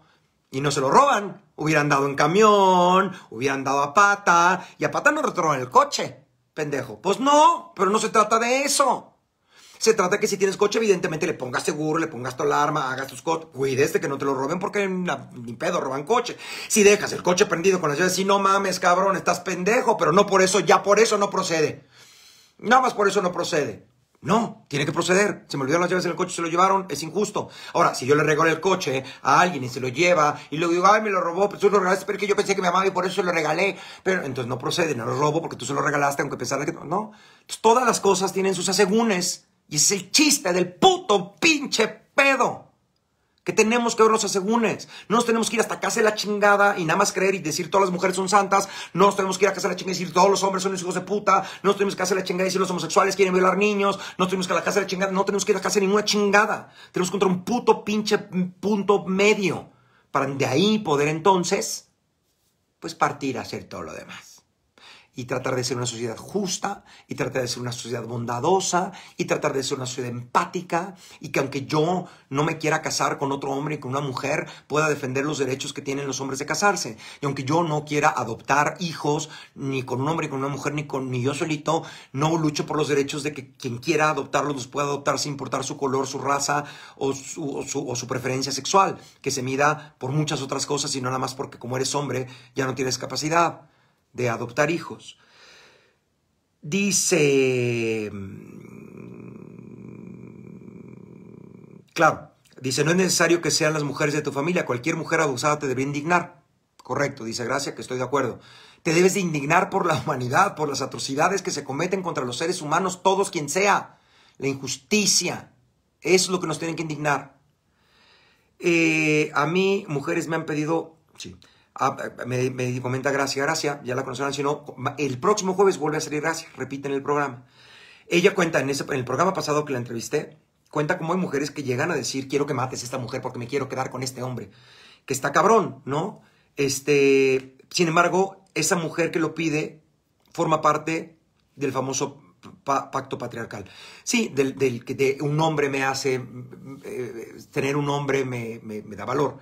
y no se lo roban. Hubieran dado en camión, hubieran dado a pata y a pata no robaron el coche, pendejo. Pues no, pero no se trata de eso. Se trata que si tienes coche, evidentemente le pongas seguro, le pongas tu alarma, hagas tus cosas, cuides de este que no te lo roben porque ni pedo roban coche. Si dejas el coche prendido con las llaves, si no mames, cabrón, estás pendejo, pero no por eso, ya por eso no procede. Nada más por eso no procede. No, tiene que proceder. Se me olvidaron las llaves en el coche, se lo llevaron, es injusto. Ahora, si yo le regalé el coche a alguien y se lo lleva y luego digo, ay, me lo robó, pero tú lo regalaste porque yo pensé que me amaba y por eso se lo regalé. Pero entonces no procede, no lo robo porque tú se lo regalaste aunque pensara que no. todas las cosas tienen sus asegúnes. Y es el chiste del puto pinche pedo. Que tenemos que vernos a segúnes. No nos tenemos que ir hasta casa de la chingada y nada más creer y decir todas las mujeres son santas. No nos tenemos que ir a casa de la chingada y decir todos los hombres son hijos de puta. No nos tenemos que ir a casa de la chingada y decir los homosexuales quieren violar niños. No tenemos que ir a casa de la chingada. No tenemos que ir a casa de ninguna chingada. Tenemos que encontrar un puto pinche punto medio. Para de ahí poder entonces, pues partir a hacer todo lo demás y tratar de ser una sociedad justa y tratar de ser una sociedad bondadosa y tratar de ser una sociedad empática y que aunque yo no me quiera casar con otro hombre y con una mujer, pueda defender los derechos que tienen los hombres de casarse. Y aunque yo no quiera adoptar hijos ni con un hombre, ni con una mujer, ni, con, ni yo solito, no lucho por los derechos de que quien quiera adoptarlos los pueda adoptar sin importar su color, su raza o o su, o su preferencia sexual, que se mida por muchas otras cosas y no nada más porque como eres hombre ya no tienes capacidad de adoptar hijos. Dice, mm, claro, dice, no es necesario que sean las mujeres de tu familia, cualquier mujer abusada te debe indignar. Correcto, dice Gracia, que estoy de acuerdo. Te debes de indignar por la humanidad, por las atrocidades que se cometen contra los seres humanos, todos quien sea. La injusticia es lo que nos tienen que indignar. Eh, a mí, mujeres me han pedido, sí, Ah, me, me, comenta Gracia, Gracia, ya la conocieron, si no, el próximo jueves vuelve a salir Gracia, en el programa. Ella cuenta en, ese, en el programa pasado que la entrevisté, cuenta cómo hay mujeres que llegan a decir, quiero que mates a esta mujer porque me quiero quedar con este hombre, que está cabrón, ¿no? Este, sin embargo, esa mujer que lo pide forma parte del famoso pacto patriarcal. Sí, del, que un hombre me hace, eh, tener un hombre me, me da valor.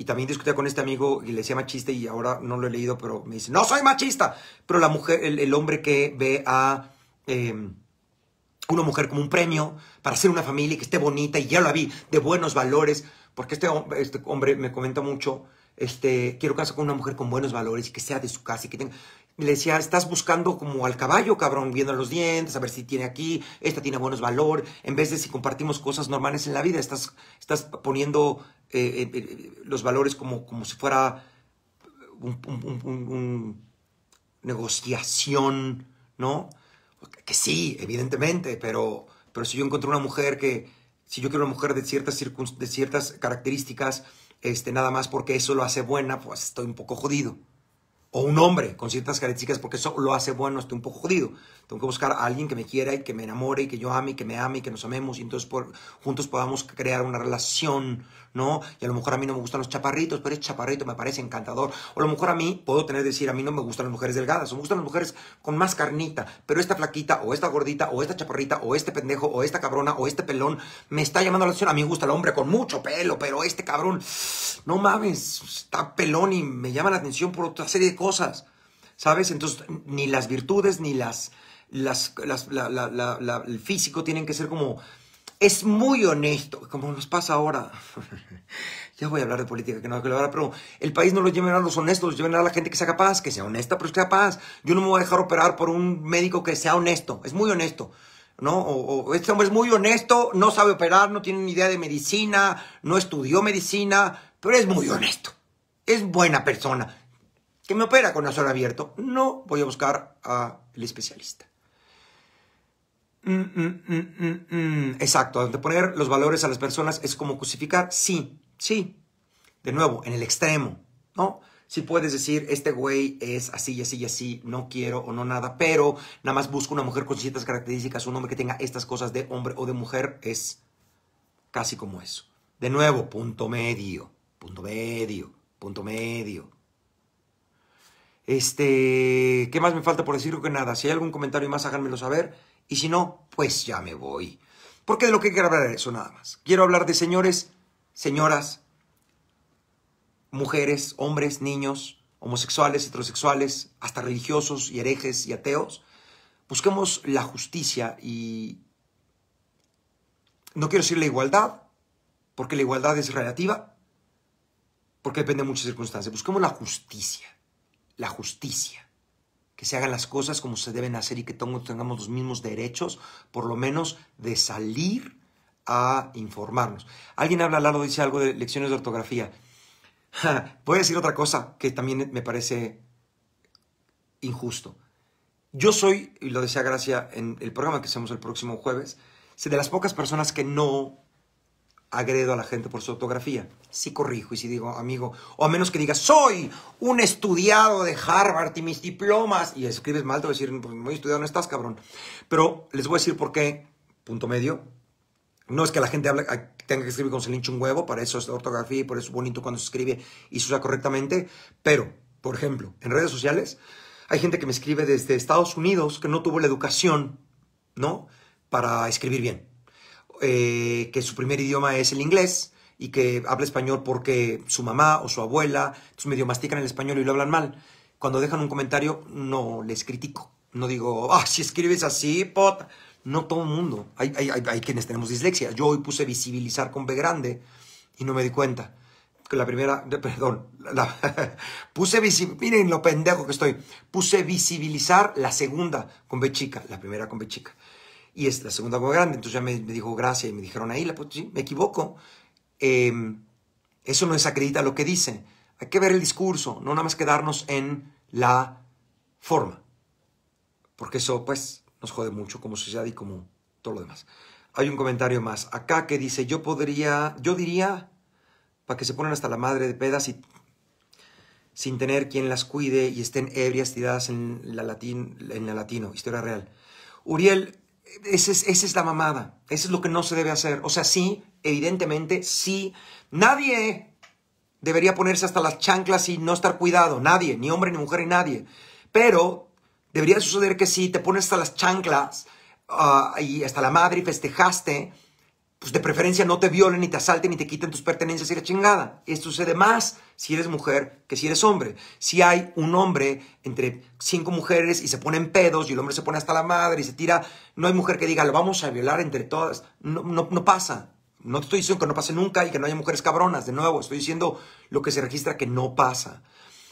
Y también discutía con este amigo y le decía machista y ahora no lo he leído, pero me dice, no soy machista. Pero la mujer, el, hombre que ve a em, una mujer como un premio para hacer una familia y que esté bonita y ya lo vi, de buenos valores, porque este, este hombre me comenta mucho, este, quiero casa con una mujer con buenos valores y que sea de su casa y que tenga... le decía, estás buscando como al caballo, cabrón, viendo los dientes, a ver si tiene aquí, esta tiene buenos valores, en vez de si compartimos cosas normales en la vida, estás, estás poniendo eh, eh, eh, los valores como, como si fuera una negociación, ¿no? Que sí, evidentemente, pero, pero si yo encuentro una mujer que, si yo quiero una mujer de ciertas, de ciertas características, este, nada más porque eso lo hace buena, pues estoy un poco jodido. O un hombre con ciertas características porque eso lo hace bueno, estoy un poco jodido. Tengo que buscar a alguien que me quiera y que me enamore y que yo ame y que me ame y que nos amemos y entonces juntos podamos crear una relación, ¿no? Y a lo mejor a mí no me gustan los chaparritos, pero este chaparrito me parece encantador. O a lo mejor a mí puedo tener que decir, a mí no me gustan las mujeres delgadas, o me gustan las mujeres con más carnita, pero esta flaquita, o esta gordita, o esta chaparrita, o este pendejo, o esta cabrona, o este pelón, me está llamando la atención. A mí me gusta el hombre con mucho pelo, pero este cabrón, no mames, está pelón y me llama la atención por otra serie de cosas, ¿sabes? Entonces, ni las virtudes, ni las... Las, el físico tienen que ser como es muy honesto, como nos pasa ahora. ya voy a hablar de política, que no que hablar, pero el país no lo lleven a los honestos, lo lleven a la gente que sea capaz, que sea honesta, pero es capaz. Yo no me voy a dejar operar por un médico que sea honesto, es muy honesto. ¿No? O, este hombre es muy honesto, no sabe operar, no tiene ni idea de medicina, no estudió medicina, pero es muy honesto. Es buena persona. Que me opera con el abierto, no voy a buscar al especialista. Mm, mm, mm, Exacto. mm, poner Exacto, los valores a las personas es como crucificar. Sí, sí. De nuevo, en el extremo, ¿no? Si puedes decir, este güey es así y así y así, no quiero o no nada, pero nada más busco una mujer con ciertas características, un hombre que tenga estas cosas de hombre o de mujer, es casi como eso. De nuevo, punto medio, punto medio, punto medio. Este, ¿qué más me falta por decir? Creo que nada. Si hay algún comentario más, háganmelo saber. Y si no, pues ya me voy. Porque de lo que quiero hablar es eso nada más. Quiero hablar de señores, señoras, mujeres, hombres, niños, homosexuales, heterosexuales, hasta religiosos y herejes y ateos. Busquemos la justicia y... No quiero decir la igualdad, porque la igualdad es relativa, porque depende de muchas circunstancias. Busquemos la justicia, la justicia que se hagan las cosas como se deben hacer y que todos tengamos los mismos derechos, por lo menos de salir a informarnos. Alguien habla, Lalo dice algo de lecciones de ortografía. Voy a decir otra cosa que también me parece injusto. Yo soy, y lo decía Gracia en el programa que hacemos el próximo jueves, de las pocas personas que no agredo a la gente por su ortografía. Si corrijo y si digo amigo, o a menos que digas soy un estudiado de Harvard y mis diplomas, y escribes mal, te voy a decir, pues, muy estudiado no estás, cabrón. Pero les voy a decir por qué, punto medio. No es que la gente tenga que escribir con se un huevo, para eso es ortografía y por eso es bonito cuando se escribe y se usa correctamente. Pero, por ejemplo, en redes sociales hay gente que me escribe desde Estados Unidos que no tuvo la educación, ¿no? Para escribir bien eh, que su primer idioma es el inglés y que habla español porque su mamá o su abuela, entonces medio mastican el español y lo hablan mal. Cuando dejan un comentario, no les critico. No digo, ah, si escribes así, No todo el mundo. Hay, hay, quienes tenemos dislexia. Yo hoy puse visibilizar con B grande y no me di cuenta. Que la primera, perdón, la, puse miren lo pendejo que estoy. Puse visibilizar la segunda con B chica, la primera con B chica y es la segunda agua grande. Entonces ya me, dijo gracias y me dijeron ahí, pues, sí, me equivoco. Em, eso no desacredita lo que dice. Hay que ver el discurso, no nada más quedarnos en la forma. Porque eso, pues, nos jode mucho como sociedad y como todo lo demás. Hay un comentario más acá que dice, yo podría, yo diría, para que se ponen hasta la madre de pedas y sin tener quien las cuide y estén ebrias tiradas en la, latín, en la latino, historia real. Uriel, esa es, es, la mamada. Eso es lo que no se debe hacer. O sea, sí, evidentemente, sí. Nadie debería ponerse hasta las chanclas y no estar cuidado. Nadie, ni hombre, ni mujer, ni nadie. Pero debería suceder que si te pones hasta las chanclas ah, y hasta la madre y festejaste, pues de preferencia no te violen, ni te asalten, ni te quiten tus pertenencias y la chingada. Esto sucede más si eres mujer que si eres hombre. Si hay un hombre entre cinco mujeres y se ponen pedos y el hombre se pone hasta la madre y se tira, no hay mujer que diga, lo vamos a violar entre todas. No, no pasa. No te estoy diciendo que no pase nunca y que no haya mujeres cabronas. De nuevo, estoy diciendo lo que se registra que no pasa.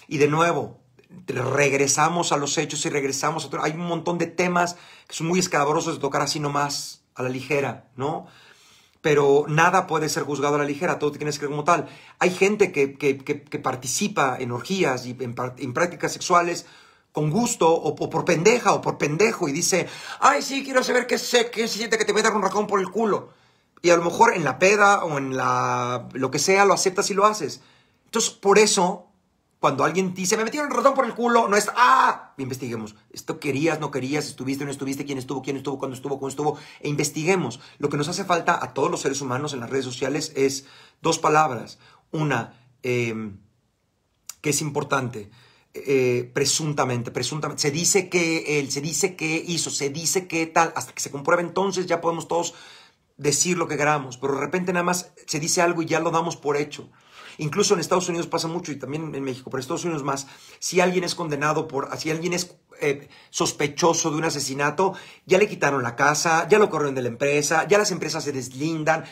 Y de nuevo, regresamos a los hechos y regresamos a otro. Hay un montón de temas que son muy escabrosos de tocar así nomás, a la ligera, ¿no? pero nada puede ser juzgado a la ligera, todo tienes que ser como tal. Hay gente que, que, participa en orgías y en, prácticas sexuales con gusto o, por pendeja o por pendejo y dice, ay sí, quiero saber qué sé, qué se siente que te voy a dar un racón por el culo. Y a lo mejor en la peda o en la lo que sea lo aceptas y lo haces. Entonces, por eso cuando alguien dice, me metieron el ratón por el culo, no es, ah, investiguemos. Esto querías, no querías, estuviste, no estuviste, quién estuvo, quién estuvo, cuándo estuvo, cómo estuvo, e investiguemos. Lo que nos hace falta a todos los seres humanos en las redes sociales es dos palabras. Una, em, que es importante, eh, presuntamente, presuntamente, se dice que él, se dice que hizo, se dice que tal, hasta que se compruebe entonces ya podemos todos decir lo que queramos, pero de repente nada más se dice algo y ya lo damos por hecho. Incluso en Estados Unidos pasa mucho y también en México, pero en Estados Unidos más. Si alguien es condenado por, si alguien es eh, sospechoso de un asesinato, ya le quitaron la casa, ya lo corrieron de la empresa, ya las empresas se deslindan.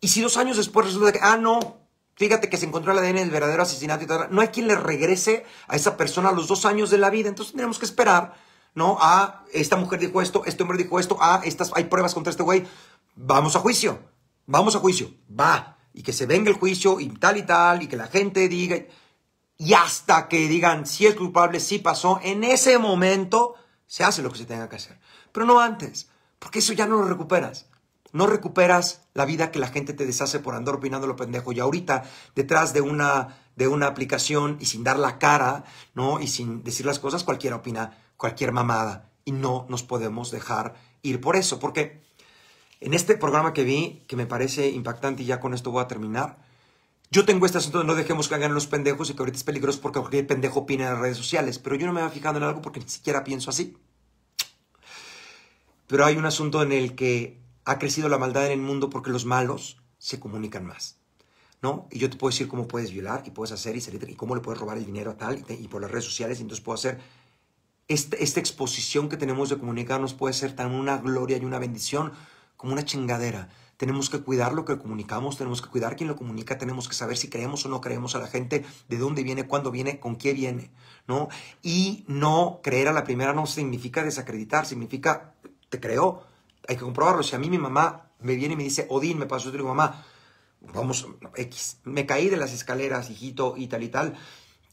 Y si dos años después resulta que, ah, no, fíjate que se encontró el ADN del verdadero asesinato y tal, no hay quien le regrese a esa persona los dos años de la vida, entonces tenemos que esperar ¿no? Ah, esta mujer dijo esto, este hombre dijo esto, ah, estas, hay pruebas contra este güey vamos a juicio, vamos a juicio, va, y que se venga el juicio y tal y tal, y que la gente diga, y hasta que digan si es culpable, si pasó, en ese momento se hace lo que se tenga que hacer, pero no antes, porque eso ya no lo recuperas. No recuperas la vida que la gente te deshace por andar opinando lo pendejo. Y ahorita, detrás de una, de una aplicación y sin dar la cara, ¿no? Y sin decir las cosas, cualquiera opina cualquier mamada. Y no nos podemos dejar ir por eso, porque en este programa que vi, que me parece impactante y ya con esto voy a terminar, yo tengo este asunto de no dejemos que hagan los pendejos y que ahorita es peligroso porque el pendejo opina en las redes sociales, pero yo no me voy fijando en algo porque ni siquiera pienso así. Pero hay un asunto en el que ha crecido la maldad en el mundo porque los malos se comunican más. ¿No? Y yo te puedo decir cómo puedes violar y puedes hacer y salir y cómo le puedes robar el dinero a tal y, por las redes sociales y entonces puedo hacer este, esta exposición que tenemos de comunicarnos puede ser tan una gloria y una bendición como una chingadera. Tenemos que cuidar lo que comunicamos, tenemos que cuidar quién lo comunica, tenemos que saber si creemos o no creemos a la gente, de dónde viene, cuándo viene, con quién viene, ¿no? Y no creer a la primera no significa desacreditar, significa te creo, hay que comprobarlo. Si a mí mi mamá me viene y me dice, Odín, me pasó, yo digo, mamá, vamos, X, me caí de las escaleras, hijito, y tal y tal.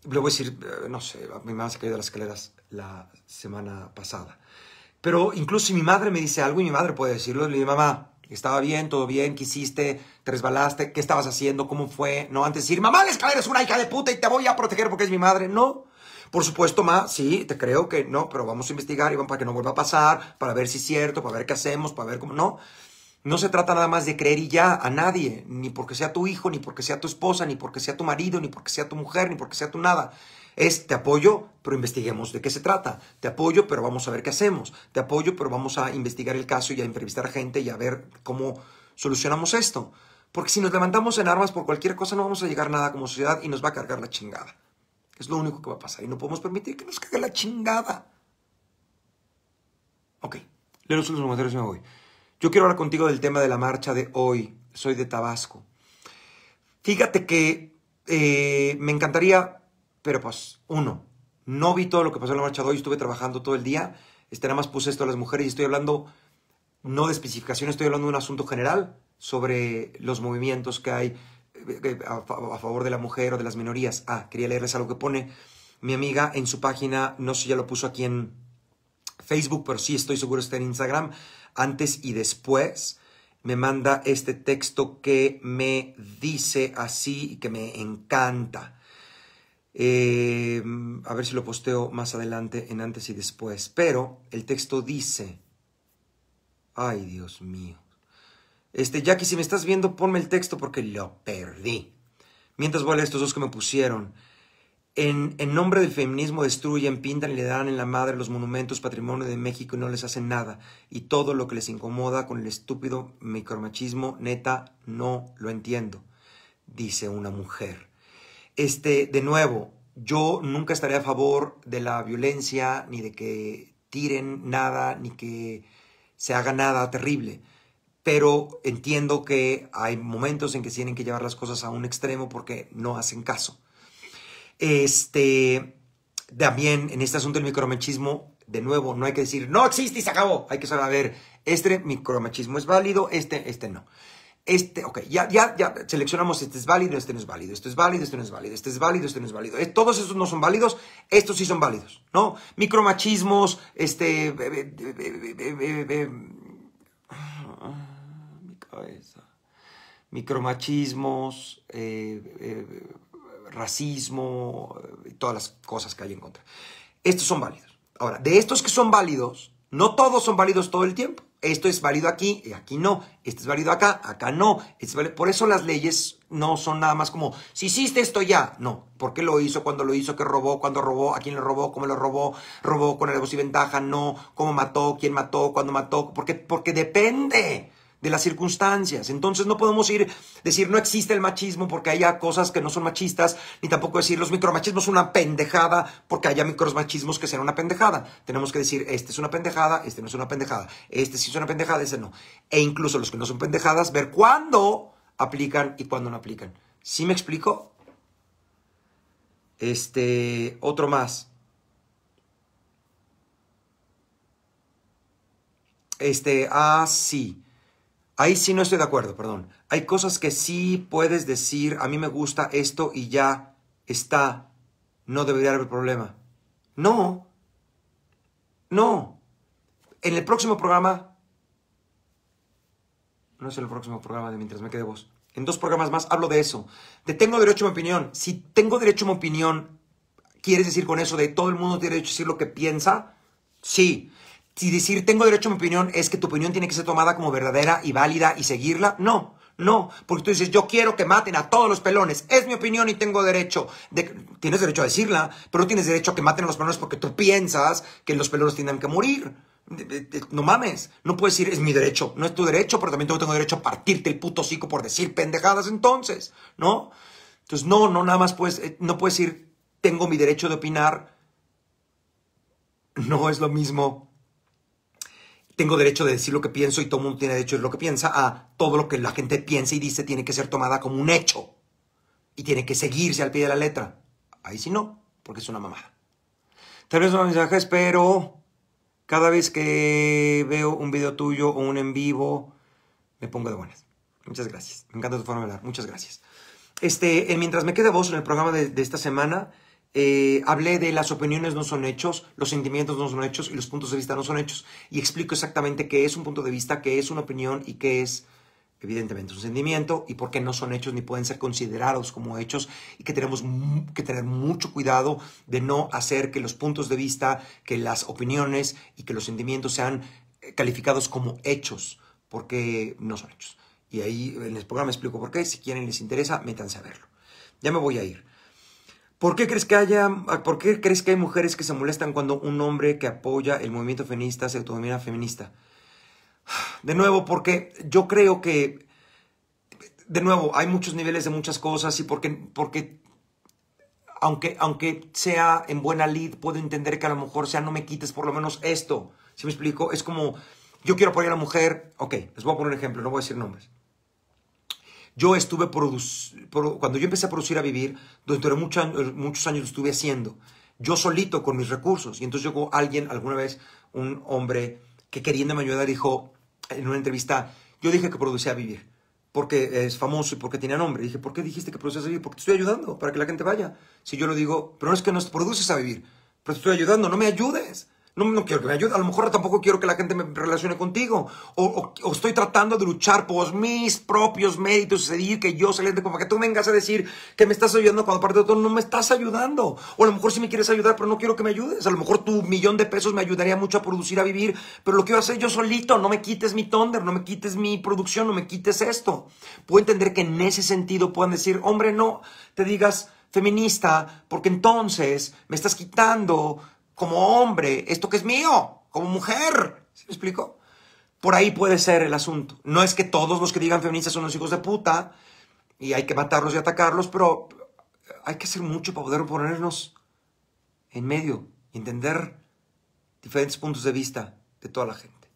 Le voy a decir, eh, no sé, mi mamá se cayó de las escaleras la semana pasada. Pero incluso si mi madre me dice algo y mi madre puede decirlo, le digo, mamá, estaba bien, todo bien, ¿qué hiciste? ¿Te resbalaste? ¿Qué estabas haciendo? ¿Cómo fue? No, antes ir decir, mamá, la escalera es una hija de puta y te voy a proteger porque es mi madre. No. Por supuesto, ma, sí, te creo que no, pero vamos a investigar, y vamos para que no vuelva a pasar, para ver si es cierto, para ver qué hacemos, para ver cómo. No. No se trata nada más de creer y ya a nadie, ni porque sea tu hijo, ni porque sea tu esposa, ni porque sea tu marido, ni porque sea tu mujer, ni porque sea tu nada. Es te apoyo, pero investiguemos de qué se trata. Te apoyo, pero vamos a ver qué hacemos. Te apoyo, pero vamos a investigar el caso y a entrevistar gente y a ver cómo solucionamos esto. Porque si nos levantamos en armas por cualquier cosa no vamos a llegar a nada como sociedad y nos va a cargar la chingada. Es lo único que va a pasar y no podemos permitir que nos cargue la chingada. Ok, leo los comentarios y me voy. Yo quiero hablar contigo del tema de la marcha de hoy. Soy de Tabasco. Fíjate que eh, me encantaría pero pues uno, no vi todo lo que pasó en la marcha de hoy, estuve trabajando todo el día, este, nada más puse esto a las mujeres y estoy hablando no de especificación, estoy hablando de un asunto general sobre los movimientos que hay eh, eh, a, favor de la mujer o de las minorías. Ah, quería leerles algo que pone mi amiga en su página, no sé si ya lo puso aquí en Facebook, pero sí estoy seguro está en Instagram, antes y después. Me manda este texto que me dice así y que me encanta. Em, a ver si lo posteo más adelante en antes y después. Pero el texto dice, ay Dios mío. Este, Jackie, si me estás viendo, ponme el texto porque lo perdí. Mientras voy a estos dos que me pusieron. En, en, nombre del feminismo destruyen, pintan y le dan en la madre los monumentos patrimonio de México y no les hacen nada. Y todo lo que les incomoda con el estúpido micromachismo, neta, no lo entiendo, dice una mujer. Este, de nuevo, yo nunca estaré a favor de la violencia, ni de que tiren nada, ni que se haga nada terrible. Pero entiendo que hay momentos en que tienen que llevar las cosas a un extremo porque no hacen caso. Este, también en este asunto del micromachismo, de nuevo, no hay que decir, no existe y se acabó. Hay que saber, a ver, este micromachismo es válido, este, este no este, ok, ya, ya, ya seleccionamos este es válido, este no es válido, este es válido, este no es válido, este es válido, este no es válido. Todos estos no son válidos, estos sí son válidos, ¿no? Micromachismos, este... Mi cabeza. Micromachismos, racismo, todas las cosas que hay en contra. Estos son válidos. Ahora, de estos que son válidos, no todos son válidos todo el tiempo esto es válido aquí, y eh, aquí no, esto es válido acá, acá no. Por eso las leyes no son nada más como, si hiciste esto ya, no, ¿por qué lo hizo? ¿Cuándo lo hizo? ¿Qué robó? ¿Cuándo robó? ¿A quién le robó? ¿Cómo lo robó? ¿Robó con el abuso y ventaja? No, ¿cómo mató? ¿Quién mató? ¿Cuándo mató? Porque, porque depende de las circunstancias. Entonces no podemos ir, decir no existe el machismo porque haya cosas que no son machistas, ni tampoco decir los micromachismos son una pendejada porque haya micromachismos que sean una pendejada. Tenemos que decir este es una pendejada, este no es una pendejada, este sí es una pendejada, ese no. E incluso los que no son pendejadas, ver cuándo aplican y cuándo no aplican. ¿Sí me explico? Este, otro más. Este, ah, sí. Ahí sí no estoy de acuerdo, perdón. Hay cosas que sí puedes decir, a mí me gusta esto y ya está, no debería haber problema. No, no. En el próximo programa, no es el próximo programa de mientras me quede vos, en dos programas más hablo de eso, de tengo derecho a mi opinión. Si tengo derecho a mi opinión, ¿quieres decir con eso de todo el mundo tiene derecho a decir lo que piensa? Sí. Si decir tengo derecho a mi opinión es que tu opinión tiene que ser tomada como verdadera y válida y seguirla, no. No, porque tú dices, yo quiero que maten a todos los pelones. Es mi opinión y tengo derecho. De, tienes derecho a decirla, pero no tienes derecho a que maten a los pelones porque tú piensas que los pelones tienen que morir. No mames, no puedes decir es mi derecho, no es tu derecho, pero también tengo derecho a partirte el puto hocico por decir pendejadas entonces, ¿no? Entonces, no, no, nada más puedes, eh, no puedes decir tengo mi derecho de opinar. No es lo mismo tengo derecho de decir lo que pienso y todo el mundo tiene derecho de decir lo que piensa, a todo lo que la gente piensa y dice tiene que ser tomada como un hecho y tiene que seguirse al pie de la letra. Ahí sí no, porque es una mamada. Tal vez son mensajes, pero cada vez que veo un video tuyo o un en vivo, me pongo de buenas. Muchas gracias. Me encanta tu forma de hablar. Muchas gracias. Este, mientras me queda voz en el programa de, de esta semana, eh, hablé de las opiniones no son hechos, los sentimientos no son hechos y los puntos de vista no son hechos. Y explico exactamente qué es un punto de vista, qué es una opinión y qué es, evidentemente, un sentimiento y por qué no son hechos ni pueden ser considerados como hechos y que tenemos que tener mucho cuidado de no hacer que los puntos de vista, que las opiniones y que los sentimientos sean eh, calificados como hechos, porque no son hechos. Y ahí en el programa explico por qué. Si quieren, les interesa, métanse a verlo. Ya me voy a ir. ¿Por qué, crees que haya, crees que hay mujeres que se molestan cuando un hombre que apoya el movimiento feminista se autodomina feminista? De nuevo, porque yo creo que, de nuevo, hay muchos niveles de muchas cosas y porque, aunque, aunque sea en buena lid, puedo entender que a lo mejor sea no me quites por lo menos esto. Si me explico? Es como, yo quiero apoyar a la mujer, ok, les voy a poner un ejemplo, no voy a decir nombres. Yo estuve produciendo, cuando yo empecé a producir a vivir, durante muchos años, muchos años lo estuve haciendo, yo solito con mis recursos. Y entonces llegó alguien, alguna vez, un hombre que queriendo me ayudar, dijo en una entrevista, yo dije que producía a vivir porque es famoso y porque tiene nombre. Y dije, ¿por qué dijiste que producías a vivir? Porque te estoy ayudando para que la gente vaya. Si yo lo digo, pero no es que no produces a vivir, pero te estoy ayudando, no me ayudes. No, quiero que me ayude. A lo mejor tampoco quiero que la gente me relacione contigo. O, estoy tratando de luchar por mis propios méritos y que yo saliente. como que tú vengas a decir que me estás ayudando cuando aparte de todo no me estás ayudando. O a lo mejor sí me quieres ayudar, pero no quiero que me ayudes. A lo mejor tu millón de pesos me ayudaría mucho a producir, a vivir, pero lo que voy a hacer yo solito. No me quites mi thunder, no me quites mi producción, no me quites esto. Puedo entender que en ese sentido puedan decir, hombre, no te digas feminista, porque entonces me estás quitando como hombre esto que es mío, como mujer. ¿Se me explico? Por ahí puede ser el asunto. No es que todos los que digan feministas son los hijos de puta y hay que matarlos y atacarlos, pero hay que hacer mucho para poder ponernos en medio, entender diferentes puntos de vista de toda la gente.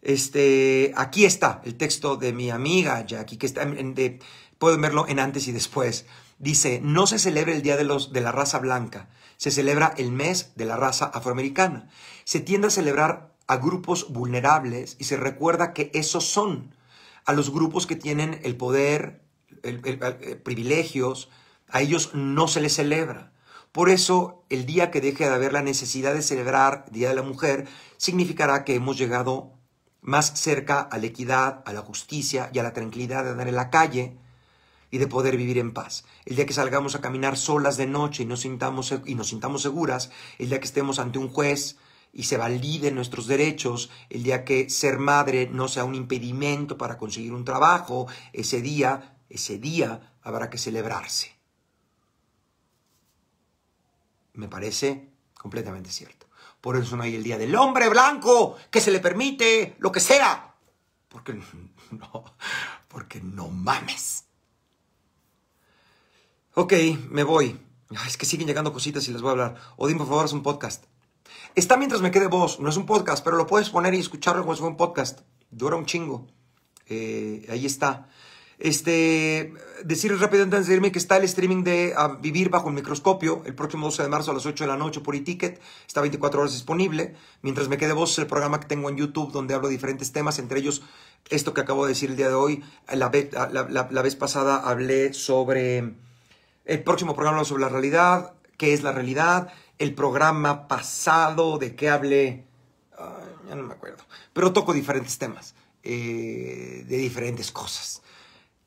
Este, aquí está el texto de mi amiga Jackie, que está pueden verlo en antes y después. Dice, no se celebra el Día de, los, de la Raza Blanca, se celebra el mes de la raza afroamericana. Se tiende a celebrar a grupos vulnerables y se recuerda que esos son a los grupos que tienen el poder, eh, privilegios, a ellos no se les celebra. Por eso, el día que deje de haber la necesidad de celebrar Día de la Mujer, significará que hemos llegado más cerca a la equidad, a la justicia y a la tranquilidad de andar en la calle, y de poder vivir en paz. El día que salgamos a caminar solas de noche y nos sintamos, y nos sintamos seguras, el día que estemos ante un juez y se validen nuestros derechos, el día que ser madre no sea un impedimento para conseguir un trabajo, ese día, ese día habrá que celebrarse. Me parece completamente cierto. Por eso no hay el día del hombre blanco que se le permite lo que sea. Porque no, porque no mames. Ok, me voy. es que siguen llegando cositas y les voy a hablar. Odín, por favor, es un podcast. Está mientras me quede vos. No es un podcast, pero lo puedes poner y escucharlo como si fuera un podcast. Dura un chingo. Eh, ahí está. Este, decir rápido antes de irme que está el streaming de Vivir bajo el microscopio el próximo 12 de marzo a las 8 de la noche por eTicket. Está 24 horas disponible. Mientras me quede es el programa que tengo en YouTube donde hablo de diferentes temas, entre ellos esto que acabo de decir el día de hoy. la vez pasada hablé sobre el próximo programa sobre la realidad, qué es la realidad. El programa pasado de qué hablé, ya no me acuerdo. Pero toco diferentes temas, eh, de diferentes cosas,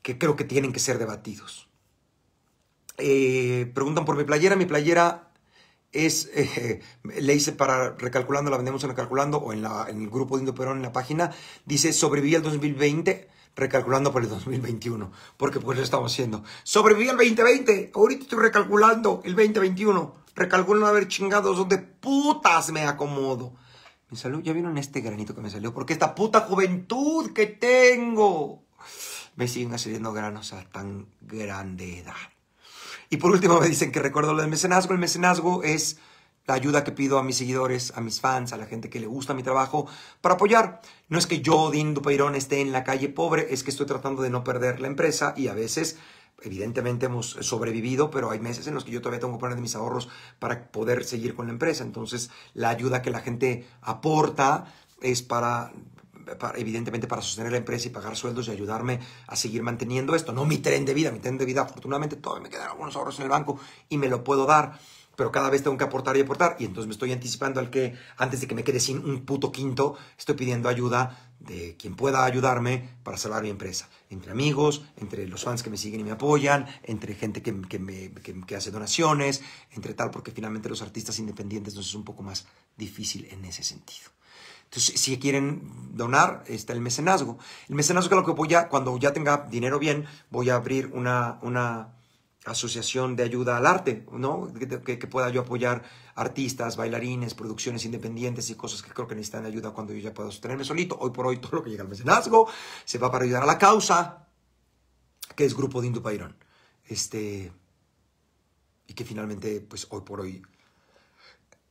que creo que tienen que ser debatidos. Eh, preguntan por mi playera. Mi playera es, le hice para Recalculando, la vendemos en Recalculando o en, el grupo de Indo Perón en la página. Dice, sobreviví al 2020 recalculando por el 2021, porque pues lo estamos haciendo. Sobreviví al 2020, ahorita estoy recalculando el 2021, recalculo no haber chingados donde putas me acomodo. Mi salud, ya vieron este granito que me salió, porque esta puta juventud que tengo, me siguen haciendo granos a tan grande edad. Y por último me dicen que recuerdo lo del mecenazgo, el mecenazgo es la ayuda que pido a mis seguidores, a mis fans, a la gente que le gusta mi trabajo, para apoyar. No es que yo, Dindo Peirón, esté en la calle pobre, es que estoy tratando de no perder la empresa y a veces, evidentemente hemos sobrevivido, pero hay meses en los que yo todavía tengo que poner de mis ahorros para poder seguir con la empresa. Entonces, la ayuda que la gente aporta es para para, evidentemente para sostener la empresa y pagar sueldos y ayudarme a seguir manteniendo esto. No mi tren de vida, mi tren de vida afortunadamente todavía me quedan algunos ahorros en el banco y me lo puedo dar pero cada vez tengo que aportar y aportar, y entonces me estoy anticipando al que antes de que me quede sin un puto quinto, estoy pidiendo ayuda de quien pueda ayudarme para salvar mi empresa. Entre amigos, entre los fans que me siguen y me apoyan, entre gente que, me, hace donaciones, entre tal, porque finalmente los artistas independientes nos es un poco más difícil en ese sentido. Entonces, si quieren donar, está el mecenazgo. El mecenazgo es lo que voy a, cuando ya tenga dinero bien, voy a abrir una asociación de ayuda al arte, ¿no? Que, pueda yo apoyar artistas, bailarines, producciones independientes y cosas que creo que necesitan ayuda cuando yo ya puedo sostenerme solito. Hoy por hoy todo lo que llega al mecenazgo se va para ayudar a la causa, que es Grupo de Pairón. Este, y que finalmente, pues hoy por hoy,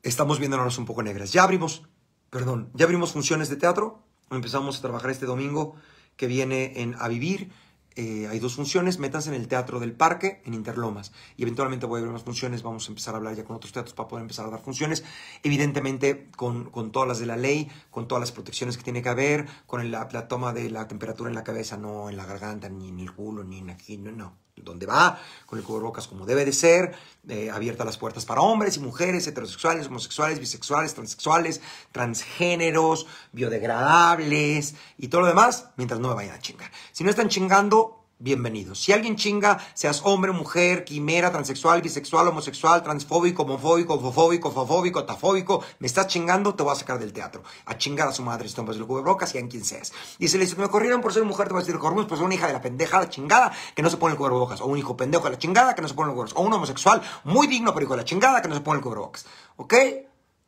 estamos viéndonos un poco negras. Ya abrimos, perdón, ya abrimos funciones de teatro. Empezamos a trabajar este domingo que viene en A Vivir eh, hay dos funciones, métanse en el Teatro del Parque, en Interlomas, y eventualmente voy a ver más funciones, vamos a empezar a hablar ya con otros teatros para poder empezar a dar funciones, evidentemente con, todas las de la ley, con todas las protecciones que tiene que haber, con la, la, toma de la temperatura en la cabeza, no en la garganta, ni en el culo, ni en aquí, no, no donde va, con el rocas como debe de ser, abiertas eh, abierta las puertas para hombres y mujeres, heterosexuales, homosexuales, bisexuales, transexuales, transgéneros, biodegradables y todo lo demás, mientras no me vayan a chingar. Si no están chingando, bienvenidos. Si alguien chinga, seas hombre, mujer, quimera, transexual, bisexual, homosexual, transfóbico, homofóbico, fofóbico, fofóbico, tafóbico, me estás chingando, te voy a sacar del teatro. A chingar a su madre, si tomas el cubrebocas, a quien seas. Y si le dice, me corrieron por ser mujer, te voy a decir, corrimos por ser una hija de la pendeja, la chingada, que no se pone el cubrebocas. O un hijo pendejo de la chingada, que no se pone el cubrebocas. O un homosexual muy digno, pero hijo de la chingada, que no se pone el cubrebocas. ¿Ok?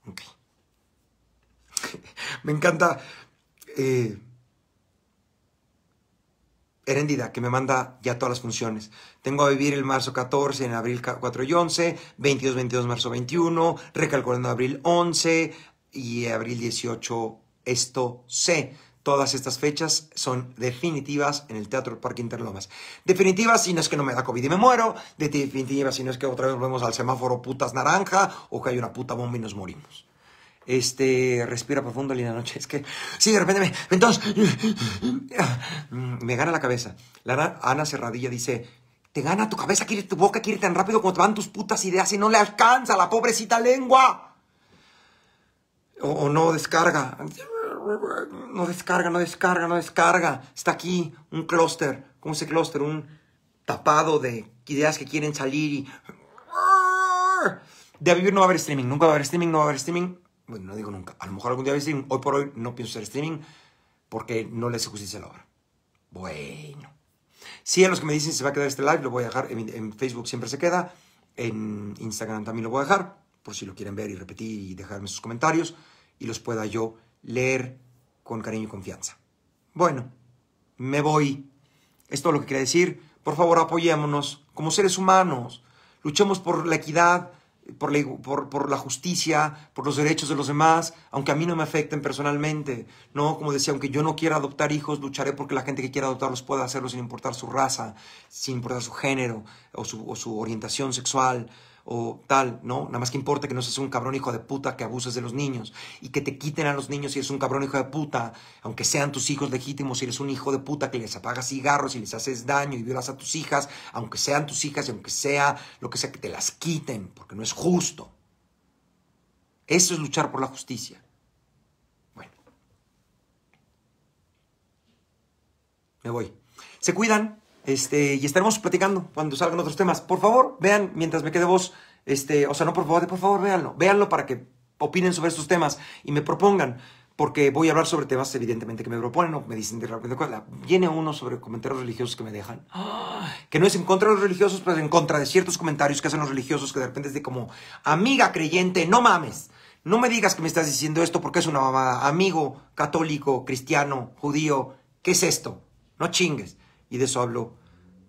Ok. me encanta... Eh Herendida, que me manda ya todas las funciones. Tengo a vivir el marzo 14, en abril 4 y 11, 22, 22, marzo 21, recalculando abril 11 y abril 18, esto sé. Todas estas fechas son definitivas en el Teatro Parque Interlomas. Definitivas si no es que no me da COVID y me muero. Definitivas si no es que otra vez volvemos al semáforo putas naranja o que hay una puta bomba y nos morimos. Este, respira profundo, la noche. Es que, sí, de repente me, entonces, me gana la cabeza. La Ana Cerradilla dice, te gana tu cabeza, quiere tu boca, quiere tan rápido como te van tus putas ideas y no le alcanza la pobrecita lengua. O, no descarga. No descarga, no descarga, no descarga. Está aquí un clúster. ¿Cómo se clúster? Un tapado de ideas que quieren salir y... De vivir no va a haber streaming, nunca va a haber streaming, no va a haber streaming, bueno, no digo nunca, a lo mejor algún día voy a streaming, hoy por hoy no pienso hacer streaming porque no les hace justicia a la obra. Bueno. Sí, a los que me dicen se va a quedar este live, lo voy a dejar, en, en Facebook siempre se queda, en Instagram también lo voy a dejar, por si lo quieren ver y repetir y dejarme sus comentarios y los pueda yo leer con cariño y confianza. Bueno, me voy. Es todo lo que quería decir. Por favor, apoyémonos como seres humanos. Luchemos por la equidad, por la, justicia, por los derechos de los demás, aunque a mí no me afecten personalmente. No, como decía, aunque yo no quiera adoptar hijos, lucharé porque la gente que quiera adoptarlos pueda hacerlo sin importar su raza, sin importar su género o su orientación sexual o tal, ¿no? Nada más que importa que no seas un cabrón hijo de puta que abuses de los niños y que te quiten a los niños si eres un cabrón hijo de puta, aunque sean tus hijos legítimos, si eres un hijo de puta que les apagas cigarros y les haces daño y violas a tus hijas, aunque sean tus hijas y aunque sea lo que sea, que te las quiten, porque no es justo. Eso es luchar por la justicia. Bueno. Me voy. Se cuidan. Este, y estaremos platicando cuando salgan otros temas. Por favor, vean, mientras me quede vos, este, o sea, no por favor, por favor, véanlo. Véanlo para que opinen sobre estos temas y me propongan, porque voy a hablar sobre temas, evidentemente, que me proponen o me dicen de repente. Viene uno sobre comentarios religiosos que me dejan, que no es en contra de los religiosos, pero es en contra de ciertos comentarios que hacen los religiosos que de repente es de como, amiga creyente, no mames. No me digas que me estás diciendo esto porque es una mamada. Amigo católico, cristiano, judío, ¿qué es esto? No chingues. Y de eso hablo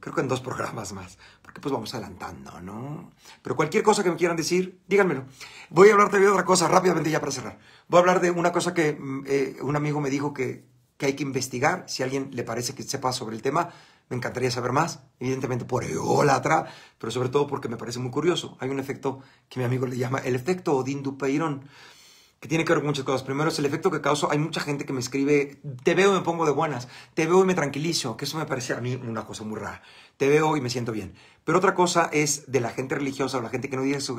creo que en dos programas más, porque pues vamos adelantando, ¿no? Pero cualquier cosa que me quieran decir, díganmelo. Voy a hablar de otra cosa, rápidamente ya para cerrar. Voy a hablar de una cosa que mm, eh, un amigo me dijo que, que hay que investigar. Si a alguien le parece que sepa sobre el tema, me encantaría saber más, evidentemente por eólatra, pero sobre todo porque me parece muy curioso. Hay un efecto que mi amigo le llama el efecto Odin Dupeirón que tiene que ver con muchas cosas. Primero es el efecto que causo. Hay mucha gente que me escribe, te veo y me pongo de buenas, te veo y me tranquilizo, que eso me parece a mí una cosa muy rara. Te veo y me siento bien. Pero otra cosa es de la gente religiosa o la gente que no dice sus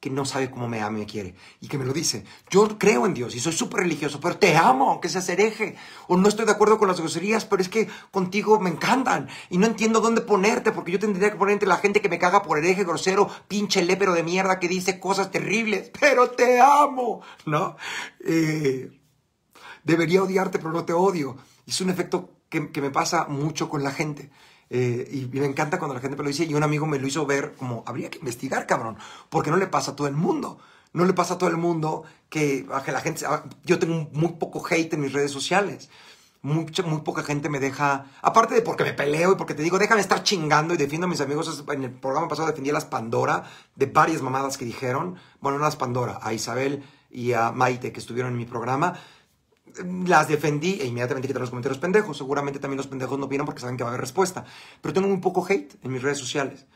que no sabe cómo me ama y me quiere y que me lo dice. Yo creo en Dios y soy súper religioso, pero te amo, aunque seas hereje. O no estoy de acuerdo con las groserías, pero es que contigo me encantan y no entiendo dónde ponerte, porque yo tendría que poner entre la gente que me caga por hereje grosero, pinche lépero de mierda que dice cosas terribles, pero te amo, ¿no? Eh, debería odiarte, pero no te odio. Es un efecto que me pasa mucho con la gente. Eh, y, me encanta cuando la gente me lo dice y un amigo me lo hizo ver como, habría que investigar, cabrón, porque no le pasa a todo el mundo. No le pasa a todo el mundo que, la gente... Yo tengo muy poco hate en mis redes sociales. Mucha, muy poca gente me deja, aparte de porque me peleo y porque te digo, déjame estar chingando y defiendo a mis amigos. En el programa pasado defendí a las Pandora de varias mamadas que dijeron. Bueno, no a las Pandora, a Isabel y a Maite que estuvieron en mi programa las defendí e inmediatamente quitaron los comentarios pendejos. Seguramente también los pendejos no vieron porque saben que va a haber respuesta. Pero tengo un poco hate en mis redes sociales.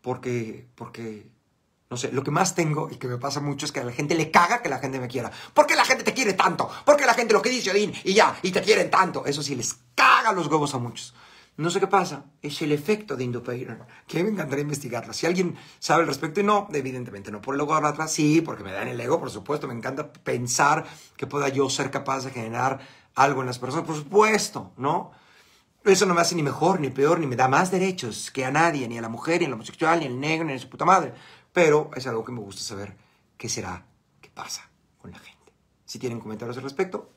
Porque, porque, no sé, lo que más tengo y que me pasa mucho es que a la gente le caga que la gente me quiera. Porque la gente te quiere tanto? Porque la gente lo que dice Odín y ya, y te quieren tanto? Eso sí, les caga los huevos a muchos. No sé qué pasa, es el efecto de Indupair, que me encantaría investigarlo. Si alguien sabe al respecto, y no, evidentemente no. Por el ego atrás, sí, porque me dan el ego, por supuesto. Me encanta pensar que pueda yo ser capaz de generar algo en las personas, por supuesto, ¿no? Eso no me hace ni mejor, ni peor, ni me da más derechos que a nadie, ni a la mujer, ni al homosexual, ni al negro, ni a su puta madre. Pero es algo que me gusta saber qué será, qué pasa con la gente. Si tienen comentarios al respecto,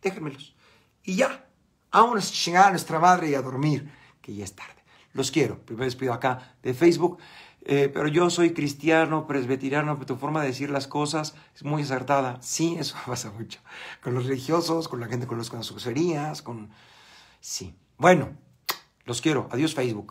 déjenmelos. Y ya, Aún a chingar a nuestra madre y a dormir, que ya es tarde. Los quiero. Primero les pido acá de Facebook. Eh, pero yo soy cristiano, presbiteriano, pero tu forma de decir las cosas es muy acertada. Sí, eso pasa mucho. Con los religiosos, con la gente con, los, con las con... Sí. Bueno, los quiero. Adiós Facebook.